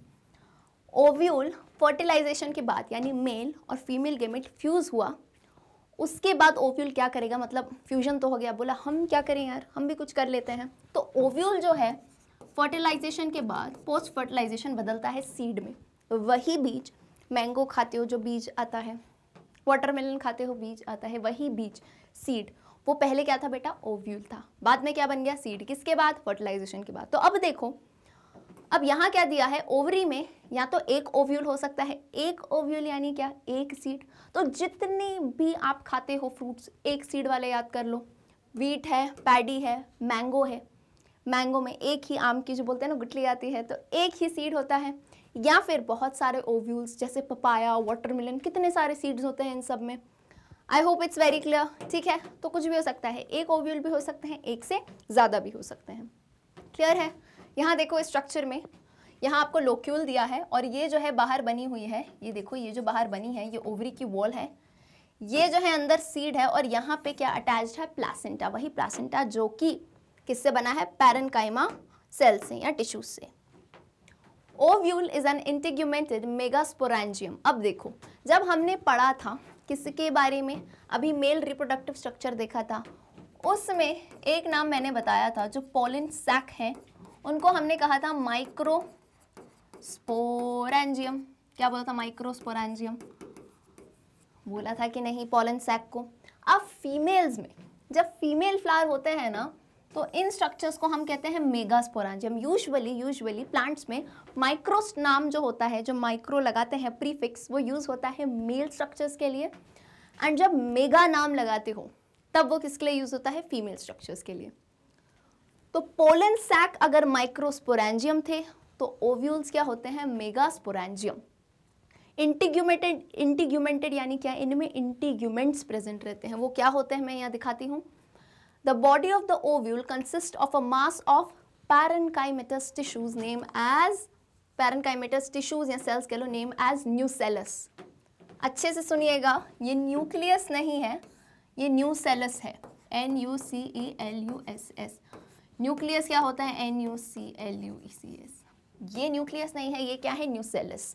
ओव्यूल फर्टिलाइजेशन के बाद यानी मेल और फीमेल गेमिट फ्यूज़ हुआ उसके बाद ओव्यूल क्या करेगा मतलब फ्यूजन तो हो गया बोला हम क्या करें यार हम भी कुछ कर लेते हैं तो ओव्यूल जो है फर्टिलाइजेशन के बाद पोस्ट फर्टिलाइजेशन बदलता है सीड में वही बीज मैंगो खाते हो जो बीज आता है वाटरमेलन खाते हो बीज आता है वही बीज सीड वो पहले क्या था बेटा ओव्यूल था बाद में क्या बन गया सीड किसके बाद फर्टिलाइजेशन के बाद तो अब देखो अब यहाँ क्या दिया है ओवरी में या तो एक ओव्यूल हो सकता है एक ओव्यूल यानी क्या एक सीड तो जितने भी आप खाते हो फ्रूट्स एक सीड वाले याद कर लो वीट है पैडी है मैंगो है मैंगो में एक ही आम की जो बोलते हैं ना गुटली आती है तो एक ही सीड होता है या फिर बहुत सारे ओव्यूल्स जैसे पपाया मिलन कितने सारे सीड्स होते हैं इन सब में I hope it's very clear ठीक है तो कुछ भी हो सकता है एक ओव्यूल भी हो सकते हैं एक से ज़्यादा भी हो सकते हैं क्लियर है यहाँ देखो स्ट्रक्चर में यहाँ आपको लोक्यूल दिया है और ये जो है बाहर बनी हुई है ये देखो ये जो बाहर बनी है ये ओवरी की वॉल है ये जो है अंदर सीड है और यहाँ पे क्या अटैच्ड है प्लासेंटा वही प्लासेंटा जो कि किससे बना है पैरनकाइमा सेल से या टिश्यूज से ovule is an integumented megasporangium अब देखो जब हमने पढ़ा था किसके बारे में अभी मेल रिप्रोडक्टिव स्ट्रक्चर देखा था उसमें एक नाम मैंने बताया था जो पोलिन सैक है उनको हमने कहा था माइक्रो स्पोरेंजियम क्या बोला था माइक्रोस्पोरेंजियम बोला था कि नहीं पोलन सैक को अब फीमेल्स में जब फीमेल फ्लावर होते हैं ना तो इन स्ट्रक्चर्स को हम कहते हैं जी हम यूजली यूजली प्लांट्स में माइक्रोस नाम जो होता है जो माइक्रो लगाते हैं प्रीफिक्स वो यूज़ होता है मेल स्ट्रक्चर्स के लिए एंड जब मेगा नाम लगाते हो तब वो किसके लिए यूज़ होता है फीमेल स्ट्रक्चर्स के लिए तो पोलन सैक अगर माइक्रोस्पोरेंजियम थे तो ओव्यूल्स क्या होते हैं मेगास्पोरेंजियम इंटीग्यूमेटेड इंटीग्यूमेंटेड यानी क्या इनमें इंटीग्यूमेंट्स प्रेजेंट रहते हैं वो क्या होते हैं मैं यहाँ दिखाती हूँ The body of the ovule consists of a mass of parenchymatous tissues name as parenchymatous tissues या cells कह लो name as nucellus. अच्छे से सुनिएगा ये nucleus नहीं है ये nucellus है n u c e l u s s nucleus क्या होता है n u c l u e c s ये nucleus नहीं है ये क्या है nucellus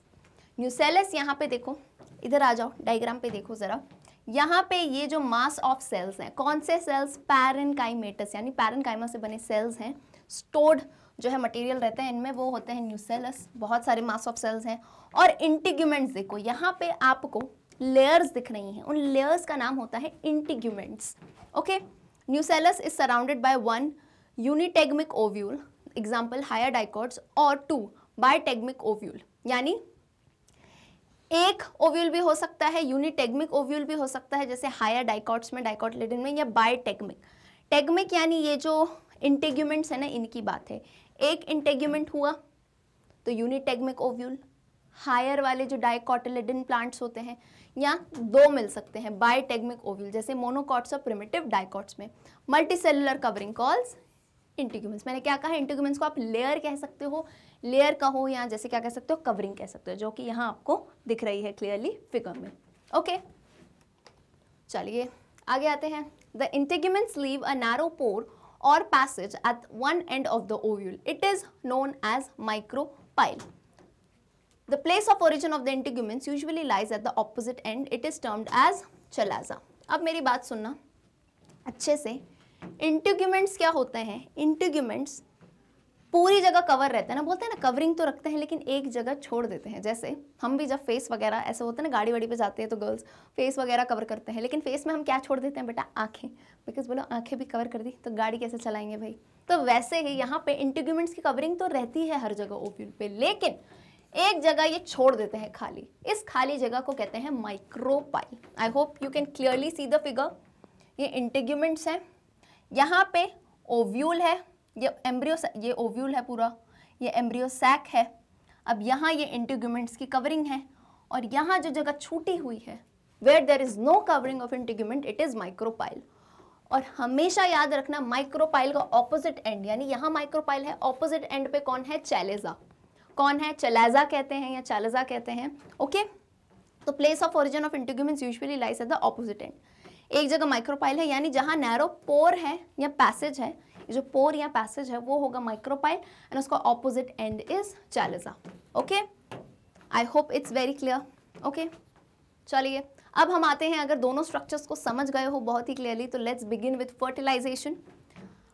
nucellus यहाँ पे देखो इधर आ जाओ diagram पे देखो ज़रा यहाँ पे ये जो मास ऑफ सेल्स हैं कौन से सेल्स पैरनकाइमेटस यानी पैरनकाइमा से बने सेल्स हैं स्टोर्ड जो है मटेरियल रहते हैं इनमें वो होते हैं न्यूसेलस बहुत सारे मास ऑफ सेल्स हैं और इंटीग्यूमेंट्स देखो यहाँ पे आपको लेयर्स दिख रही हैं उन लेयर्स का नाम होता है integuments okay nucellus is surrounded by one unitegmic ovule example higher dicots और टू बायटेगमिक ओव्यूल यानी एक ओव्यूल भी हो सकता है यूनिटेगमिक ओव्यूल भी हो सकता है जैसे हायर डाइकॉट्स में डाइकॉटलेडिन में या बायटेगमिक टेगमिक यानी ये जो इंटेग्यूमेंट्स है ना इनकी बात है एक इंटेग्यूमेंट हुआ तो यूनिटेगमिक ओव्यूल हायर वाले जो डाइकॉटलेडिन प्लांट्स होते हैं या दो मिल सकते हैं बायटेगमिक ओव्यूल जैसे मोनोकॉट्स और प्रिमेटिव डायकॉट्स में मल्टीसेलुलर कवरिंग कॉल्स इंटीग्यूमेंस मैंने क्या कहा इंटीग्यूमेंस को आप लेयर कह सकते हो लेयर कहो या जैसे क्या कह सकते हो कवरिंग कह सकते हो जो कि यहाँ आपको दिख रही है क्लियरली फिगर में ओके चलिए आगे आते हैं the integuments leave a narrow pore और passage at one end of the ovule it is known as micropyle the place of origin of the integuments usually lies at the opposite end it is termed as chalaza अब मेरी बात सुनना अच्छे से इंटिग्यूमेंट्स क्या होते हैं integuments पूरी जगह कवर रहते हैं ना बोलते हैं ना कवरिंग तो रखते हैं लेकिन एक जगह छोड़ देते हैं जैसे हम भी जब फेस वगैरह ऐसे होते हैं ना गाड़ी वाड़ी पे जाते हैं तो गर्ल्स फेस वगैरह कवर करते हैं लेकिन फेस में हम क्या छोड़ देते हैं बेटा आँखें बिकॉज बोलो आँखें भी कवर कर दी तो गाड़ी कैसे चलाएंगे भाई तो वैसे ही यहाँ पे इंटीग्यूमेंट्स की कवरिंग तो रहती है हर जगह ओव्यूल पे लेकिन एक जगह ये छोड़ देते हैं खाली इस खाली जगह को कहते हैं micropyle I hope you can clearly see the figure ये इंटेग्यूमेंट्स हैं यहाँ पे ओव्यूल है ये एम्ब्रियो ये ओव्यूल है पूरा ये एम्ब्रियो सैक है अब यहाँ ये इंटीग्यूमेंट्स की कवरिंग है और यहाँ जो जगह छूटी हुई है where there is no covering of integument it is micropyle और हमेशा याद रखना माइक्रोपाइल का ऑपोजिट एंड यानी यहाँ माइक्रोपाइल है ऑपोजिट एंड पे कौन है चैलेजा कौन है चलेजा कहते हैं या चैलेजा कहते हैं ओके तो place of origin of integuments usually lies at the opposite end एक जगह माइक्रोपाइल है यानी जहाँ नैरो पोर है या पैसेज है जो पोर या पैसेज है वो होगा माइक्रोपाइल एंड उसका opposite end is chalaza okay I hope it's very clear okay चलिए अब हम आते हैं अगर दोनों स्ट्रक्चर्स को समझ गए हो बहुत ही क्लियरली तो let's begin with fertilization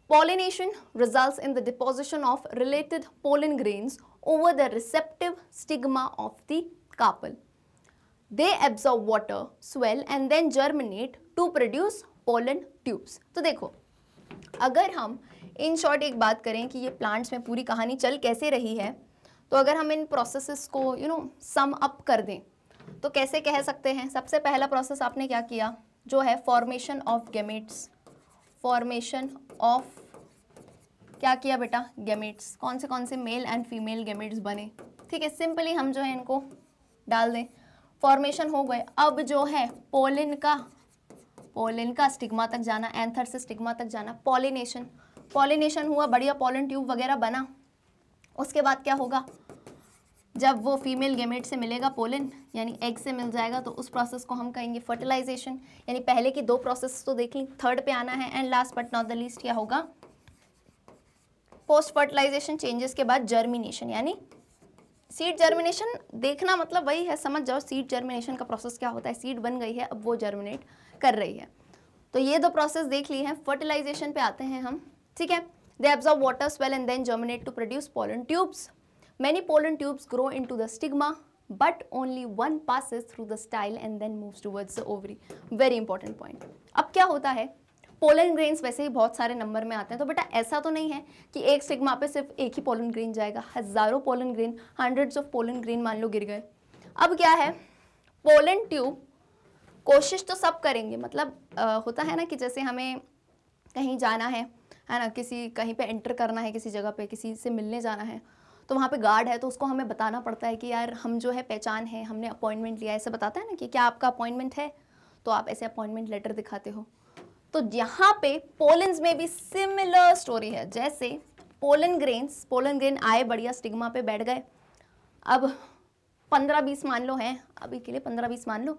pollination result in the deposition of related pollen grains over the receptive stigma of the carpel they absorb water swell and then germinate to produce pollen tubes तो देखो अगर हम in short एक बात करें कि ये plants में पूरी कहानी चल कैसे रही है तो अगर हम इन प्रोसेसेस को यू नो सम अप कर दें तो कैसे कह सकते हैं सबसे पहला प्रोसेस आपने क्या किया जो है formation of gametes formation of क्या किया बेटा गेमेट्स कौन से कौन से मेल एंड फीमेल गेमेट्स बने ठीक है सिंपली हम जो है इनको डाल दें फॉर्मेशन हो गए अब जो है पोलिन का पोलिन का स्टिग्मा तक जाना एंथर से स्टिग्मा तक जाना पॉलिनेशन पॉलिनेशन हुआ बढ़िया पॉलन ट्यूब वगैरह बना उसके बाद क्या होगा जब वो फीमेल गेमेट से मिलेगा पोलिन यानी एग से मिल जाएगा तो उस प्रोसेस को हम कहेंगे फर्टिलाइजेशन यानी पहले की दो प्रोसेस तो देख ली थर्ड पे आना है and last but not the least क्या होगा पोस्ट फर्टिलाइजेशन चेंजेस के बाद जर्मिनेशन यानी सीड जर्मिनेशन देखना मतलब वही है समझ जाओ सीड जर्मिनेशन का प्रोसेस क्या होता है सीड बन गई है अब वो जर्मिनेट कर रही है तो ये दो प्रोसेस देख लिए हैं फर्टिलाइजेशन पे आते हैं हम ठीक है they absorb water swell and then germinate to produce pollen tubes many pollen tubes grow into the stigma but only one passes through the style and then moves towards the ovary very important point अब क्या होता है pollen grains वैसे ही बहुत सारे number में आते हैं तो बेटा ऐसा तो नहीं है कि एक सिग्मा पे सिर्फ एक ही पोलन ग्रेन जाएगा हज़ारों pollen grain hundreds of pollen grain मान लो गिर गए अब क्या है पोलन ट्यूब कोशिश तो सब करेंगे मतलब आ, होता है ना कि जैसे हमें कहीं जाना है है ना किसी कहीं पे एंटर करना है किसी जगह पे किसी से मिलने जाना है तो वहाँ पे गार्ड है तो उसको हमें बताना पड़ता है कि यार हम जो है पहचान है हमने अपॉइंटमेंट लिया ऐसे बताता है ना कि क्या आपका अपॉइंटमेंट है तो आप ऐसे अपॉइंटमेंट लेटर दिखाते हो तो यहाँ पे पोलेंस में भी सिमिलर स्टोरी है जैसे पोलन ग्रेन्स पोलन ग्रेन आए बढ़िया स्टिग्मा पे बैठ गए अब पंद्रह बीस मान लो हैं अभी के लिए पंद्रह बीस मान लो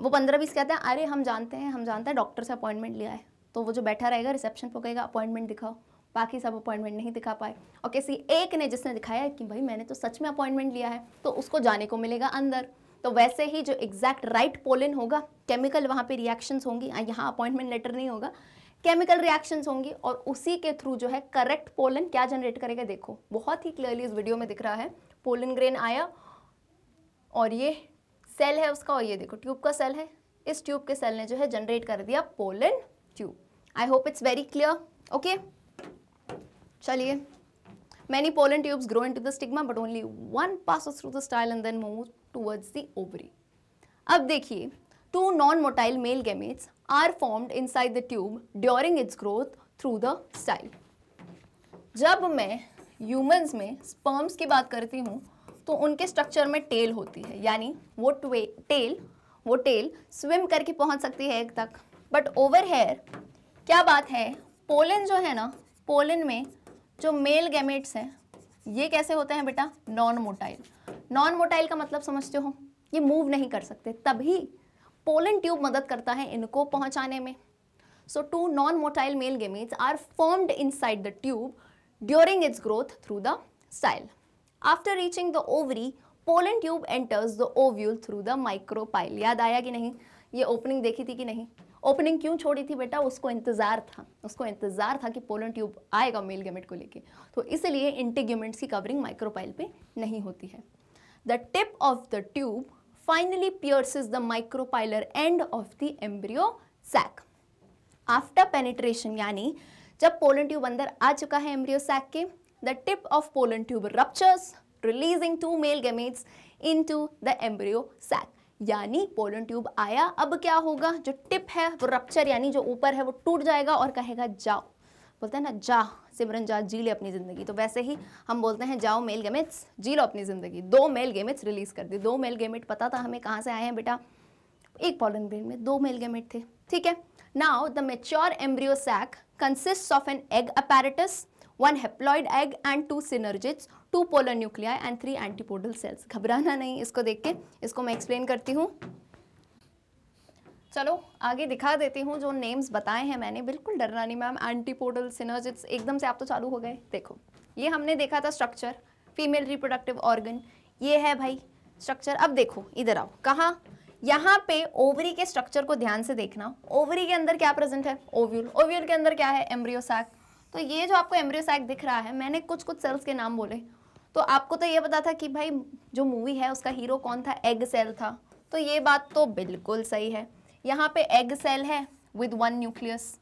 वो पंद्रह बीस कहते हैं अरे हम जानते हैं हम जानते हैं डॉक्टर से अपॉइंटमेंट लिया है तो वो जो बैठा रहेगा रिसेप्शन पर कहेगा अपॉइंटमेंट दिखाओ बाकी सब अपॉइंटमेंट नहीं दिखा पाए और किसी एक ने जिसने दिखाया कि भाई मैंने तो सच में अपॉइंटमेंट लिया है तो उसको जाने को मिलेगा अंदर तो वैसे ही जो एग्जैक्ट राइट पोलिन होगा केमिकल वहाँ पे रिएक्शंस होंगी यहाँ अपॉइंटमेंट लेटर नहीं होगा केमिकल रिएक्शंस होंगी और उसी के थ्रू जो है करेक्ट पोलिन क्या जनरेट करेगा देखो बहुत ही क्लियरली इस वीडियो में दिख रहा है पोलिन ग्रेन आया और ये सेल है उसका और ये देखो ट्यूब का सेल है इस ट्यूब के सेल ने जो है जनरेट कर दिया pollen tube I hope it's very clear okay चलिए pollen tubes grow into the stigma but only one pass through the style and then move towards the ovary. अब देखिए two non-motile male gametes are formed inside the tube during its growth through the style. जब मैं humans में sperms की बात करती हूँ तो उनके स्ट्रक्चर में टेल होती है यानी वो टेल वो टेल स्विम करके पहुँच सकती है एक तक बट ओवर हेयर क्या बात है पोलन जो है ना पोलन में जो मेल गैमेट्स हैं ये कैसे होते हैं बेटा नॉन मोटाइल नॉन मोटाइल का मतलब समझते हो ये मूव नहीं कर सकते तभी पोलन ट्यूब मदद करता है इनको पहुंचाने में so two non motile male gametes are formed side the tube during its growth through the style after reaching the ovary pollen tube enters the ovule through the micropyle याद आया कि नहीं ये ओपनिंग देखी थी कि नहीं ओपनिंग क्यों छोड़ी थी बेटा उसको इंतज़ार था उसको इंतज़ार था कि पोलन ट्यूब आएगा मेल गेमेट को लेके तो इसलिए इंटीग्यूमेंट्स की कवरिंग माइक्रोपाइल पे नहीं होती है The tip of the tube finally pierces the micropylar end of the embryo sac. After penetration यानी जब पोलन ट्यूब अंदर आ चुका है एम्ब्रियो सैक के the tip of pollen tube ruptures releasing two male gametes into the embryo sac यानी pollen tube आया अब क्या होगा जो टिप है वो रप्चर यानी जो ऊपर है वो टूट जाएगा और कहेगा जाओ बोलते हैं ना जा सिमरन जा जी ले अपनी ज़िंदगी तो वैसे ही हम बोलते हैं जाओ मेल गेमिट्स जी लो अपनी ज़िंदगी दो मेल गेमिट्स रिलीज़ कर दी दो मेल गेमिट पता था हमें कहाँ से आए हैं बेटा एक पॉलन ब्रेन में दो मेल गेमिट थे ठीक है now the mature embryo sac consist of an egg apparatus one haploid egg and two synergids two polar nuclei and three antipodal cells घबराना नहीं इसको देख के इसको मैं एक्सप्लेन करती हूँ चलो आगे दिखा देती हूँ जो नेम्स बताए हैं मैंने बिल्कुल डरना नहीं मैम एंटीपोडल सिनर्जिट्स एकदम से आप तो चालू हो गए देखो ये हमने देखा था स्ट्रक्चर फीमेल रिप्रोडक्टिव ऑर्गन ये है भाई स्ट्रक्चर अब देखो इधर आओ कहाँ यहाँ पे ओवरी के स्ट्रक्चर को ध्यान से देखना ओवरी के अंदर क्या प्रेजेंट है ओव्यूल ओव्यूल के अंदर क्या है एम्ब्रियोसैक तो ये जो आपको एम्ब्रियोसैक दिख रहा है मैंने कुछ कुछ सेल्स के नाम बोले तो आपको तो ये पता था कि भाई जो मूवी है उसका हीरो कौन था एग सेल था तो ये बात तो बिल्कुल सही है यहाँ पे एग सेल है with one nucleus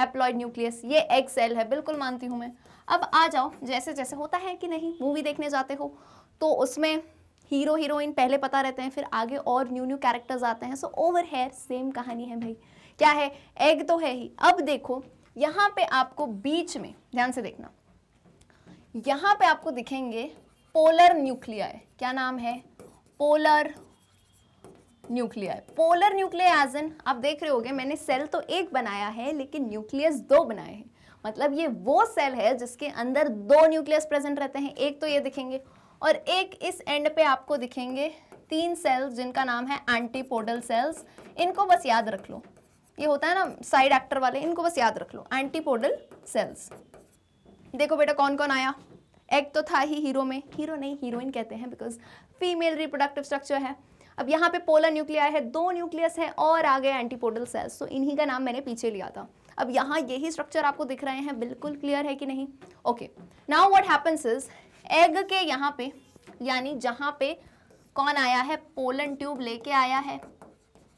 haploid nucleus ये एग सेल है बिल्कुल मानती हूँ मैं अब आ जाओ जैसे जैसे होता है कि नहीं मूवी देखने जाते हो तो उसमें हीरो हीरोइन पहले पता रहते हैं फिर आगे और न्यू न्यू कैरेक्टर्स आते हैं सो ओवर हेयर सेम कहानी है भाई क्या है एग तो है ही अब देखो यहाँ पे आपको बीच में ध्यान से देखना यहाँ पे आपको दिखेंगे पोलर न्यूक्लिया क्या नाम है polar nuclear polar nuclear as n आप देख रहे होगे मैंने सेल तो एक बनाया है लेकिन न्यूक्लियस दो बनाए हैं मतलब ये वो सेल है जिसके अंदर दो न्यूक्लियस प्रेजेंट रहते हैं एक तो ये दिखेंगे और एक इस एंड पे आपको दिखेंगे तीन सेल्स जिनका नाम है एंटीपोडल सेल्स इनको बस याद रख लो ये होता है ना साइड एक्टर वाले इनको बस याद रख लो एंटीपोडल सेल्स देखो बेटा कौन कौन आया एक तो था ही हीरो में हीरो नहीं हीरोइन कहते हैं बिकॉज फीमेल रिप्रोडक्टिव स्ट्रक्चर है अब यहाँ पे पोलर न्यूक्लियाई है दो न्यूक्लियस हैं और आ गए एंटीपोडल सेल्स तो इन्हीं का नाम मैंने पीछे लिया था अब यहाँ यही स्ट्रक्चर आपको दिख रहे हैं बिल्कुल क्लियर है कि नहीं okay now what happens is egg के यहाँ पे यानी जहाँ पे कौन आया है पोलन ट्यूब लेके आया है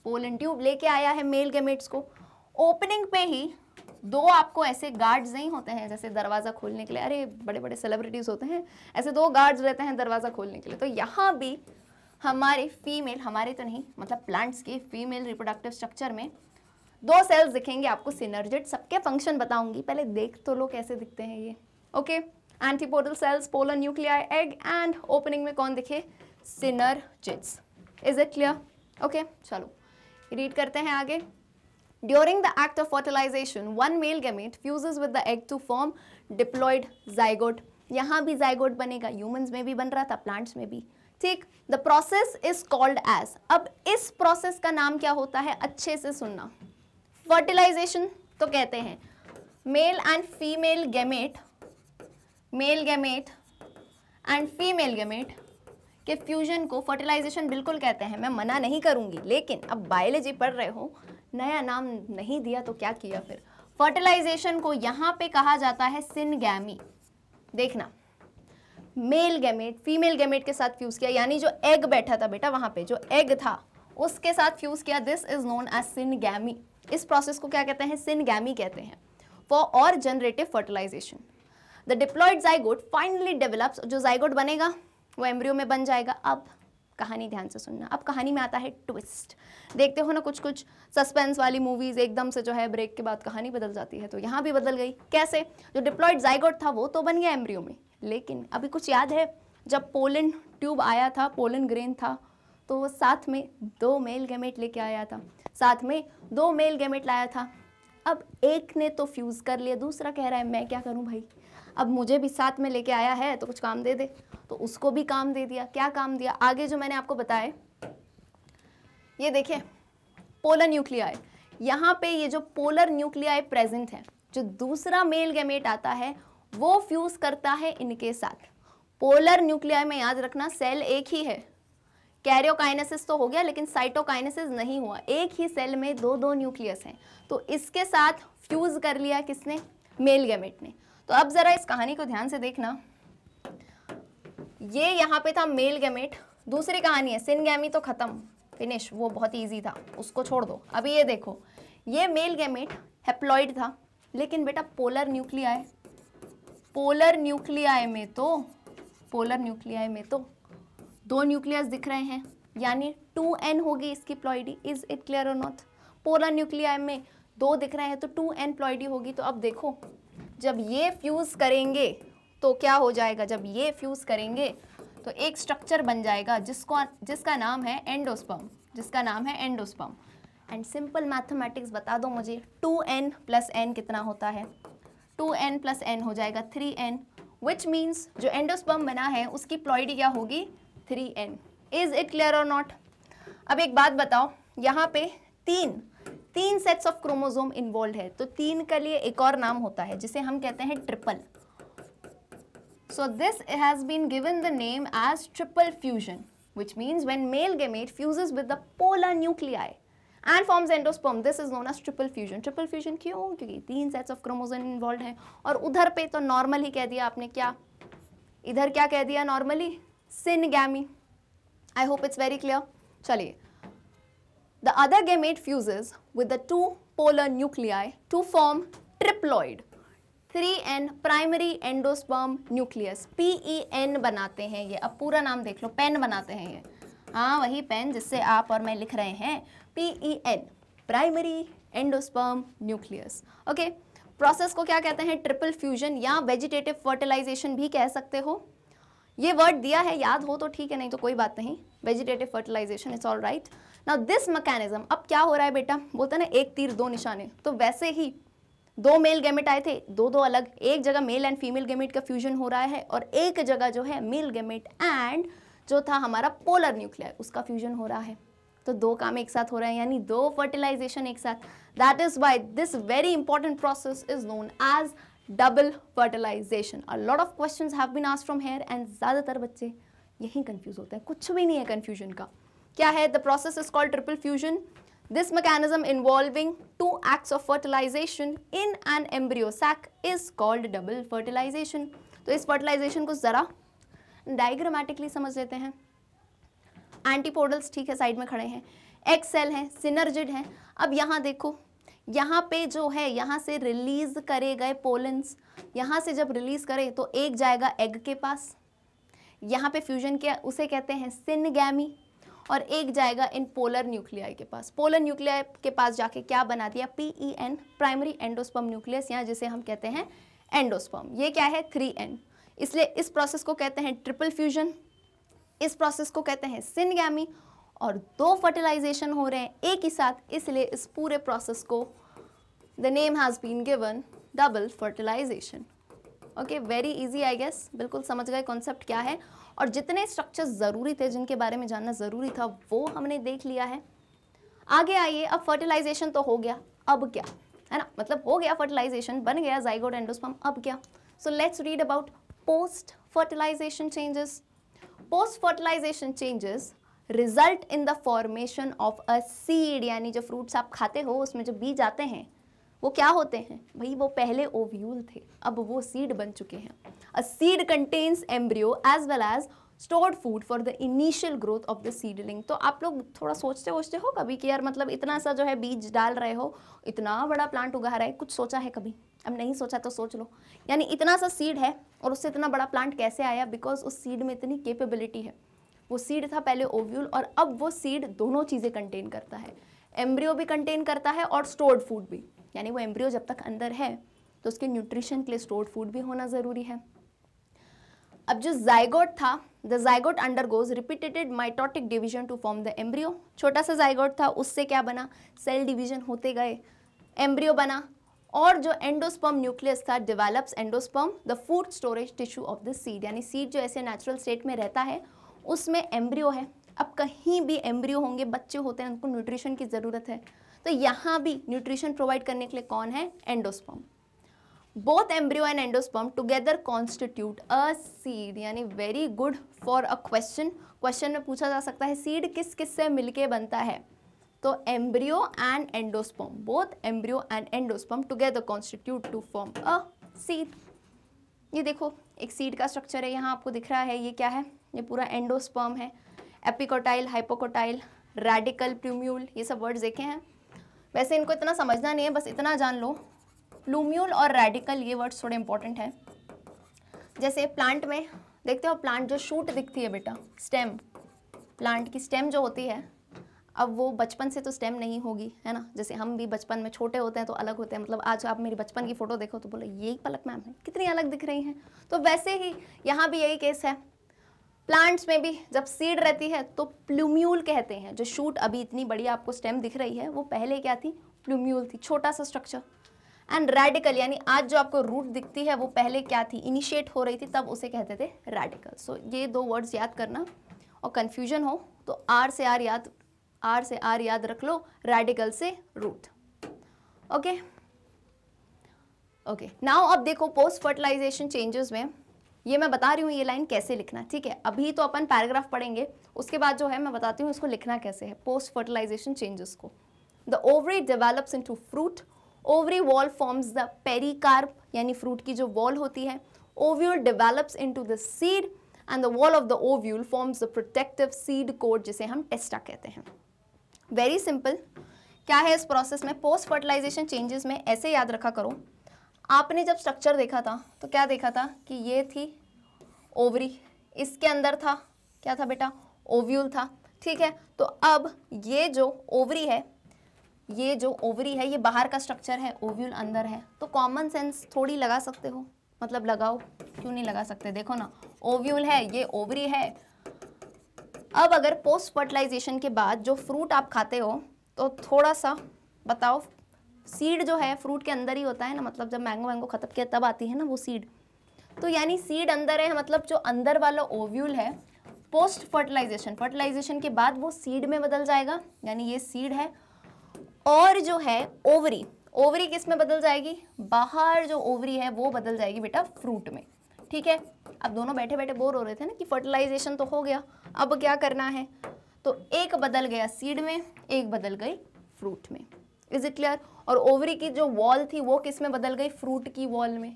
पोलन ट्यूब लेके आया है मेल गेमेट्स को ओपनिंग पे ही दो आपको ऐसे गार्ड्स नहीं होते हैं जैसे दरवाज़ा खोलने के लिए अरे बड़े बड़े सेलिब्रिटीज़ होते हैं ऐसे दो गार्ड्स रहते हैं दरवाज़ा खोलने के लिए तो यहाँ भी हमारे फीमेल हमारे तो नहीं मतलब प्लांट्स के फीमेल रिप्रोडक्टिव स्ट्रक्चर में दो सेल्स दिखेंगे आपको सिनर्जेट सबके फंक्शन बताऊंगी पहले देख तो लो कैसे दिखते हैं ये okay antipodal cells polar nuclei egg end opening में कौन दिखे synergids is it clear okay चलो रीड करते हैं आगे during the act of fertilization one male gamete fuse with the egg to form diploid zygote. यहाँ भी zygote बनेगा ह्यूमन्स में भी बन रहा था प्लांट्स में भी ठीक the process is called as अब इस प्रोसेस का नाम क्या होता है अच्छे से सुनना फर्टिलाइजेशन तो कहते हैं male and female gamete male gamete and female gamete के फ्यूजन को फर्टिलाइजेशन बिल्कुल कहते हैं मैं मना नहीं करूंगी लेकिन अब बायोलॉजी पढ़ रहे हो नया नाम नहीं दिया तो क्या किया फिर फर्टिलाइजेशन को यहाँ पे कहा जाता है सिनगैमी देखना मेल गैमेट फीमेल गैमेट के साथ फ्यूज़ किया यानी जो एग बैठा था बेटा वहां पे जो एग था उसके साथ फ्यूज़ किया this is known as syngamy इस प्रोसेस को क्या कहते हैं सिनगैमी कहते हैं फॉर और generative fertilization the diploid zygote finally develops जो जाइगोट बनेगा वो एम्ब्रियो में बन जाएगा अब कहानी ध्यान से सुनना अब कहानी में आता है ट्विस्ट देखते हो ना कुछ कुछ सस्पेंस वाली मूवीज एकदम से जो है ब्रेक के बाद कहानी बदल जाती है तो यहाँ भी बदल गई कैसे जो डिप्लॉयड जाइगोट था वो तो बन गया एम्ब्रियो में लेकिन अभी कुछ याद है जब पोलन ट्यूब आया था पोलन ग्रेन था तो वो साथ में दो मेल गैमेट लेके आया था साथ में दो मेल गैमेट लाया था अब एक ने तो फ्यूज़ कर लिया दूसरा कह रहा है मैं क्या करूं भाई अब मुझे भी साथ में लेके आया है तो कुछ काम दे दे तो उसको भी काम दे दिया क्या काम दिया आगे जो मैंने आपको बताया ये देखिए पोलर न्यूक्लियाई यहाँ पे ये जो पोलर न्यूक्लियाई प्रेजेंट है जो दूसरा मेल गैमेट आता है वो फ्यूज़ करता है इनके साथ पोलर न्यूक्लियाई में याद रखना सेल एक ही है कैरियोकाइनेसिस तो हो गया लेकिन साइटोकाइनेसिस नहीं हुआ एक ही सेल में दो दो न्यूक्लियस हैं तो इसके साथ फ्यूज़ कर लिया किसने मेल गैमेट ने तो अब ज़रा इस कहानी को ध्यान से देखना ये यहाँ पे था मेल गैमेट दूसरी कहानी है सिनगैमी तो ख़त्म फिनिश वो बहुत ईजी था उसको छोड़ दो अभी ये देखो ये मेल गैमेट हेप्लॉइड था लेकिन बेटा पोलर न्यूक्लिया है पोलर न्यूक्लियाई में तो पोलर न्यूक्लियाई में तो दो न्यूक्लियस दिख रहे हैं यानी टू एन होगी इसकी प्लॉइडी इज इट क्लियर और नॉट पोलर न्यूक्लियाई में दो दिख रहे हैं तो टू एन प्लॉइडी होगी तो अब देखो जब ये फ्यूज़ करेंगे तो क्या हो जाएगा जब ये फ्यूज़ करेंगे तो एक स्ट्रक्चर बन जाएगा जिसको जिसका नाम है एंडोस्पम जिसका नाम है एंडोस्पम एंड सिंपल मैथमेटिक्स बता दो मुझे टू एन प्लस एन कितना होता है टू एन प्लस एन हो जाएगा थ्री एन विच मीन्स जो एंडोस्पर्म बना है उसकी प्लॉइड क्या होगी three n is it clear और नॉट अब एक बात बताओ यहाँ पे तीन तीन सेट्स ऑफ क्रोमोजोम इन्वॉल्व है तो तीन के लिए एक और नाम होता है जिसे हम कहते हैं triple so this has been given the name as triple fusion which means when male gamete fuses with the polar nuclei and forms endosperm this is known as triple fusion triple fusion क्यों क्योंकि तीन sets of क्रोमोजोन involve हैं और उधर पे तो normal ही कह दिया आपने क्या इधर क्या कह दिया normally syngamy I hope it's very clear चलिए The other gamete fuses with the two polar nuclei to form triploid. 3n primary endosperm nucleus n बनाते हैं ये अब पूरा नाम देख लो पेन बनाते हैं ये हाँ वही पेन जिससे आप और मैं लिख रहे हैं PEN primary endosperm nucleus okay process को क्या कहते हैं ट्रिपल फ्यूजन या वेजिटेटिव फर्टिलाइजेशन भी कह सकते हो ये वर्ड दिया है याद हो तो ठीक है नहीं तो कोई बात नहीं vegetative fertilization it's all right now this mechanism अब क्या हो रहा है बेटा बोलते ना एक तीर दो निशाने तो वैसे ही दो मेल गेमिट आए थे दो दो अलग एक जगह मेल एंड फीमेल गेमिट का फ्यूजन हो रहा है और एक जगह जो है मेल गेमिट एंड जो था हमारा पोलर न्यूक्लियर उसका फ्यूजन हो रहा है तो दो काम एक साथ हो रहे हैं यानी दो फर्टिलाइजेशन एक साथ that is why this very important process is known as double fertilization और lot of question have been asked from here and ज़्यादातर बच्चे यहीं कन्फ्यूज होते हैं कुछ भी नहीं है कन्फ्यूजन का क्या है the process is called triple fusion this mechanism involving two acts of fertilization in an embryo sac is called double fertilization तो इस फर्टिलाइजेशन को ज़रा डायग्रामेटिकली समझ लेते हैं एंटीपोडल्स ठीक है साइड में खड़े हैं एक्सेल हैं सिनर्जिड हैं अब यहाँ देखो यहाँ पे जो है यहाँ से रिलीज करे गए पोलेंस यहाँ से जब रिलीज करे तो एक जाएगा एग के पास यहाँ पे फ्यूजन क्या उसे कहते हैं सिनगैमी और एक जाएगा इन पोलर न्यूक्लियाई के पास पोलर न्यूक्लियाई के पास जाके क्या बना दिया P E N primary endosperm nucleus यहाँ जिसे हम कहते हैं एंडोस्पम ये क्या है थ्री एन इसलिए इस प्रोसेस को कहते हैं ट्रिपल फ्यूजन इस प्रोसेस को कहते हैं सिनगैमी और दो फर्टिलाइजेशन हो रहे हैं एक ही साथ इसलिए इस पूरे प्रोसेस को the name has been given double fertilization okay very easy I guess बिल्कुल समझ गए कॉन्सेप्ट क्या है और जितने स्ट्रक्चर ज़रूरी थे जिनके बारे में जानना ज़रूरी था वो हमने देख लिया है आगे आइए अब फर्टिलाइजेशन तो हो गया अब क्या है ना मतलब हो गया फर्टिलाइजेशन बन गया जाइगोड एंडोस्पम अब क्या so let's read about post fertilisation changes post changes result in the formation of a seed यानी जो फ्रूट्स आप खाते हो उसमें जो बीज आते हैं वो क्या होते हैं भाई वो पहले ओव्यूल थे अब वो सीड बन चुके हैं a seed contains embryo as well as stored food for the initial growth of the seedling तो आप लोग थोड़ा सोचते वोचते हो कभी कि यार मतलब इतना सा जो है बीज डाल रहे हो इतना बड़ा प्लांट उगा रहे कुछ सोचा है कभी अब नहीं सोचा तो सोच लो यानी इतना सा सीड है और उससे इतना बड़ा प्लांट कैसे आया बिकॉज उस सीड में इतनी केपेबिलिटी है वो सीड था पहले ओव्यूल और अब वो सीड दोनों चीज़ें कंटेन करता है एम्ब्रियो भी कंटेन करता है और स्टोर्ड फूड भी यानी वो एम्ब्रियो जब तक अंदर है तो उसके न्यूट्रिशन के लिए स्टोर्ड फूड भी होना ज़रूरी है अब जो जाइगोट था the zygote undergoes repeated mitotic division to form the embryo छोटा सा जाइगोट था उससे क्या बना सेल डिवीजन होते गए एम्ब्रियो बना और जो एंडोस्पर्म न्यूक्लियस था develops endosperm the food storage tissue of the seed यानी सीड जो ऐसे नेचुरल स्टेट में रहता है उसमें एम्ब्रियो है अब कहीं भी एम्ब्रियो होंगे बच्चे होते हैं उनको न्यूट्रिशन की ज़रूरत है तो यहाँ भी न्यूट्रिशन प्रोवाइड करने के लिए कौन है endosperm both embryo and endosperm together constitute a seed यानी very good for a question question में पूछा जा सकता है सीड किस किस से मिलके बनता है तो embryo and endosperm both embryo and endosperm together constitute to form a seed ये देखो एक सीड का स्ट्रक्चर है यहाँ आपको दिख रहा है ये क्या है ये पूरा एंडोस्पर्म है एपिकोटाइल हाइपोकोटाइल रेडिकल प्रूम्यूल ये सब वर्ड्स देखे हैं वैसे इनको इतना समझना नहीं है बस इतना जान लो प्लूम्यूल और रेडिकल ये वर्ड्स थोड़े इंपॉर्टेंट हैं जैसे प्लांट में देखते हो प्लांट जो शूट दिखती है बेटा स्टेम प्लांट की स्टेम जो होती है अब वो बचपन से तो स्टेम नहीं होगी है ना जैसे हम भी बचपन में छोटे होते हैं तो अलग होते हैं मतलब आज आप मेरी बचपन की फ़ोटो देखो तो बोलो यही पलक मैम है कितनी अलग दिख रही हैं तो वैसे ही यहाँ भी यही केस है प्लांट्स में भी जब सीड रहती है तो प्लूम्यूल कहते हैं जो शूट अभी इतनी बड़ी आपको स्टेम दिख रही है वो पहले क्या थी प्लूम्यूल थी छोटा सा स्ट्रक्चर एंड रेडिकल यानी आज जो आपको रूट दिखती है वो पहले क्या थी इनिशिएट हो रही थी तब उसे कहते थे रेडिकल सो so, ये दो वर्ड्स याद करना और कन्फ्यूजन हो तो आर से आर याद आर से आर याद रख लो रेडिकल से रूट ओके ओके नाउ अब देखो पोस्ट फर्टिलाइजेशन चेंजेस में ये मैं बता रही हूँ ये लाइन कैसे लिखना ठीक है अभी तो अपन पैराग्राफ पढ़ेंगे उसके बाद जो है मैं बताती हूँ इसको लिखना कैसे है पोस्ट फर्टिलाइजेशन चेंजेस को the ovary develops into fruit ovary wall forms the carp यानी फ्रूट की जो वॉल होती है ovule develops into the seed and the wall of the ovule forms the protective seed coat जिसे हम टेस्टा कहते हैं वेरी सिंपल क्या है इस प्रोसेस में पोस्ट फर्टिलाइजेशन चेंजेस में ऐसे याद रखा करो आपने जब स्ट्रक्चर देखा था तो क्या देखा था कि ये थी ओवरी इसके अंदर था क्या था बेटा ओव्यूल था ठीक है तो अब ये जो ओवरी है ये जो ओवरी है ये बाहर का स्ट्रक्चर है ओव्यूल अंदर है तो कॉमन सेंस थोड़ी लगा सकते हो मतलब लगाओ क्यों नहीं लगा सकते देखो ना ओव्यूल है ये ओवरी है अब अगर पोस्ट फर्टिलाइजेशन के बाद जो फ्रूट आप खाते हो तो थोड़ा सा बताओ सीड जो है फ्रूट के अंदर ही होता है ना मतलब जब मैंगो वैंगो ख़त्म किया तब आती है ना वो सीड तो यानी सीड अंदर है मतलब जो अंदर वाला ओव्यूल है पोस्ट फर्टिलाइजेशन फर्टिलाइजेशन के बाद वो सीड में बदल जाएगा यानी ये सीड है और जो है ओवरी ओवरी किस में बदल जाएगी बाहर जो ओवरी है वो बदल जाएगी बेटा फ्रूट में ठीक है अब दोनों बैठे बैठे बोर हो रहे थे ना कि फर्टिलाइजेशन तो हो गया अब क्या करना है तो एक बदल गया सीड में एक बदल गई फ्रूट में इज इट क्लियर और ओवरी की जो वॉल थी वो किस में बदल गई फ्रूट की वॉल में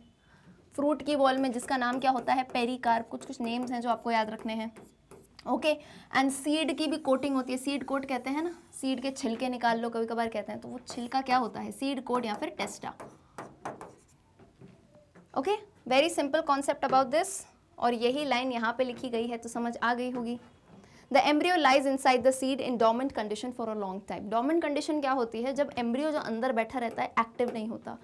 फ्रूट की वॉल में जिसका नाम क्या होता है पेरी कुछ कुछ नेम्स हैं जो आपको याद रखने हैं ओके एंड सीड की भी कोटिंग होती है सीड कोट कहते हैं ना सीड के छिलके निकाल लो कभी कभार कहते हैं तो वो छिलका क्या होता है सीड कोट या फिर testa okay very simple concept about this और यही लाइन यहाँ पे लिखी गई है तो समझ आ गई होगी the embryo lies inside the seed in dormant condition for a long time dormant condition क्या होती है जब एम्ब्रियो जो अंदर बैठा रहता है एक्टिव नहीं होता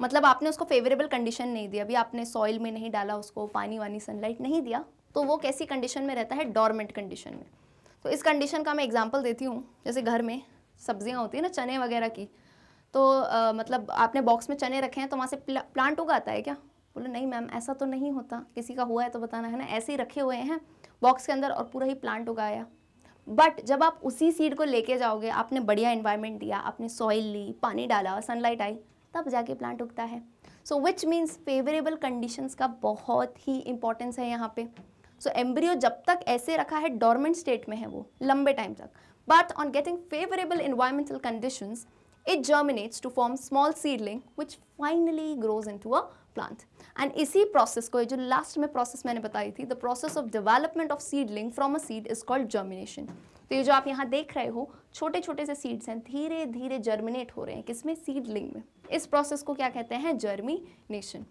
मतलब आपने उसको फेवरेबल कंडीशन नहीं दी अभी आपने सॉइल में नहीं डाला उसको पानी वानी सनलाइट नहीं दिया तो वो कैसी कंडीशन में रहता है डॉर्मेंट कंडीशन में तो इस कंडीशन का मैं एग्जाम्पल देती हूँ जैसे घर में सब्जियाँ होती है ना चने वगैरह की तो आ, मतलब आपने बॉक्स में चने रखे हैं तो वहाँ से प्ला, प्लांट उगाता है क्या बोले नहीं मैम ऐसा तो नहीं होता किसी का हुआ है तो बताना है ना ऐसे ही रखे हुए हैं बॉक्स के अंदर और पूरा ही प्लांट उगाया बट जब आप उसी सीड को लेके जाओगे आपने बढ़िया इन्वायरमेंट दिया आपने सॉइल ली पानी डाला सनलाइट आई तब जाके प्लांट उगता है so which means favourable conditions का बहुत ही इंपॉर्टेंस है यहाँ पे सो एम्ब्रियो जब तक ऐसे रखा है डॉर्मेंट स्टेट में है वो लंबे टाइम तक but on getting favourable environmental condition it germinates to form small seedling which finally grows into a plant and इसी प्रोसेस को जो लास्ट में प्रोसेस मैंने बताई थी the process of development of seedling from a seed is called germination तो ये जो आप यहाँ देख रहे हो छोटे छोटे से सीड्स हैं धीरे धीरे जर्मिनेट हो रहे हैं किसमें सीडलिंग में इस प्रोसेस को क्या कहते हैं जर्मिनेशन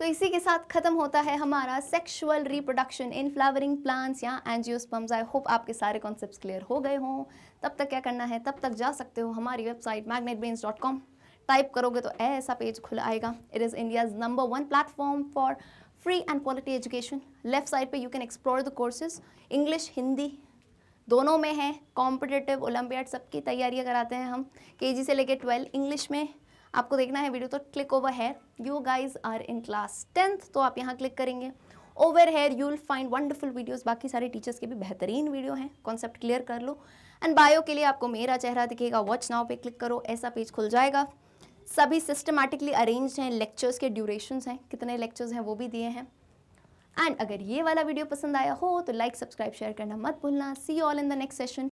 तो इसी के साथ ख़त्म होता है हमारा sexual reproduction in flowering plants या एनजियोस्पम्स आई होप आपके सारे कॉन्सेप्ट क्लियर हो गए हों तब तक क्या करना है तब तक जा सकते हो हमारी website Magnet Brains dot com type करोगे तो ऐसा पेज खुल आएगा it is India's number one platform for free and quality education left side पे you can explore the courses English Hindi दोनों में है कॉम्पिटेटिव ओलम्पियाड सबकी तैयारियाँ कराते हैं हम केजी से लेके ट्वेल्व इंग्लिश में आपको देखना है वीडियो तो click over here you guys are in class tenth तो आप यहाँ क्लिक करेंगे over here you will find wonderful videos बाकी सारे टीचर्स के भी बेहतरीन वीडियो हैं कॉन्सेप्ट क्लियर कर लो एंड बायो के लिए आपको मेरा चेहरा दिखेगा वॉच नाव पे क्लिक करो ऐसा पेज खुल जाएगा सभी सिस्टमेटिकली अरेंज हैं लेक्चर्स के ड्यूरेशंस हैं कितने लेक्चर्स हैं वो भी दिए हैं एंड अगर ये वाला वीडियो पसंद आया हो तो लाइक सब्सक्राइब शेयर करना मत भूलना see all in the next session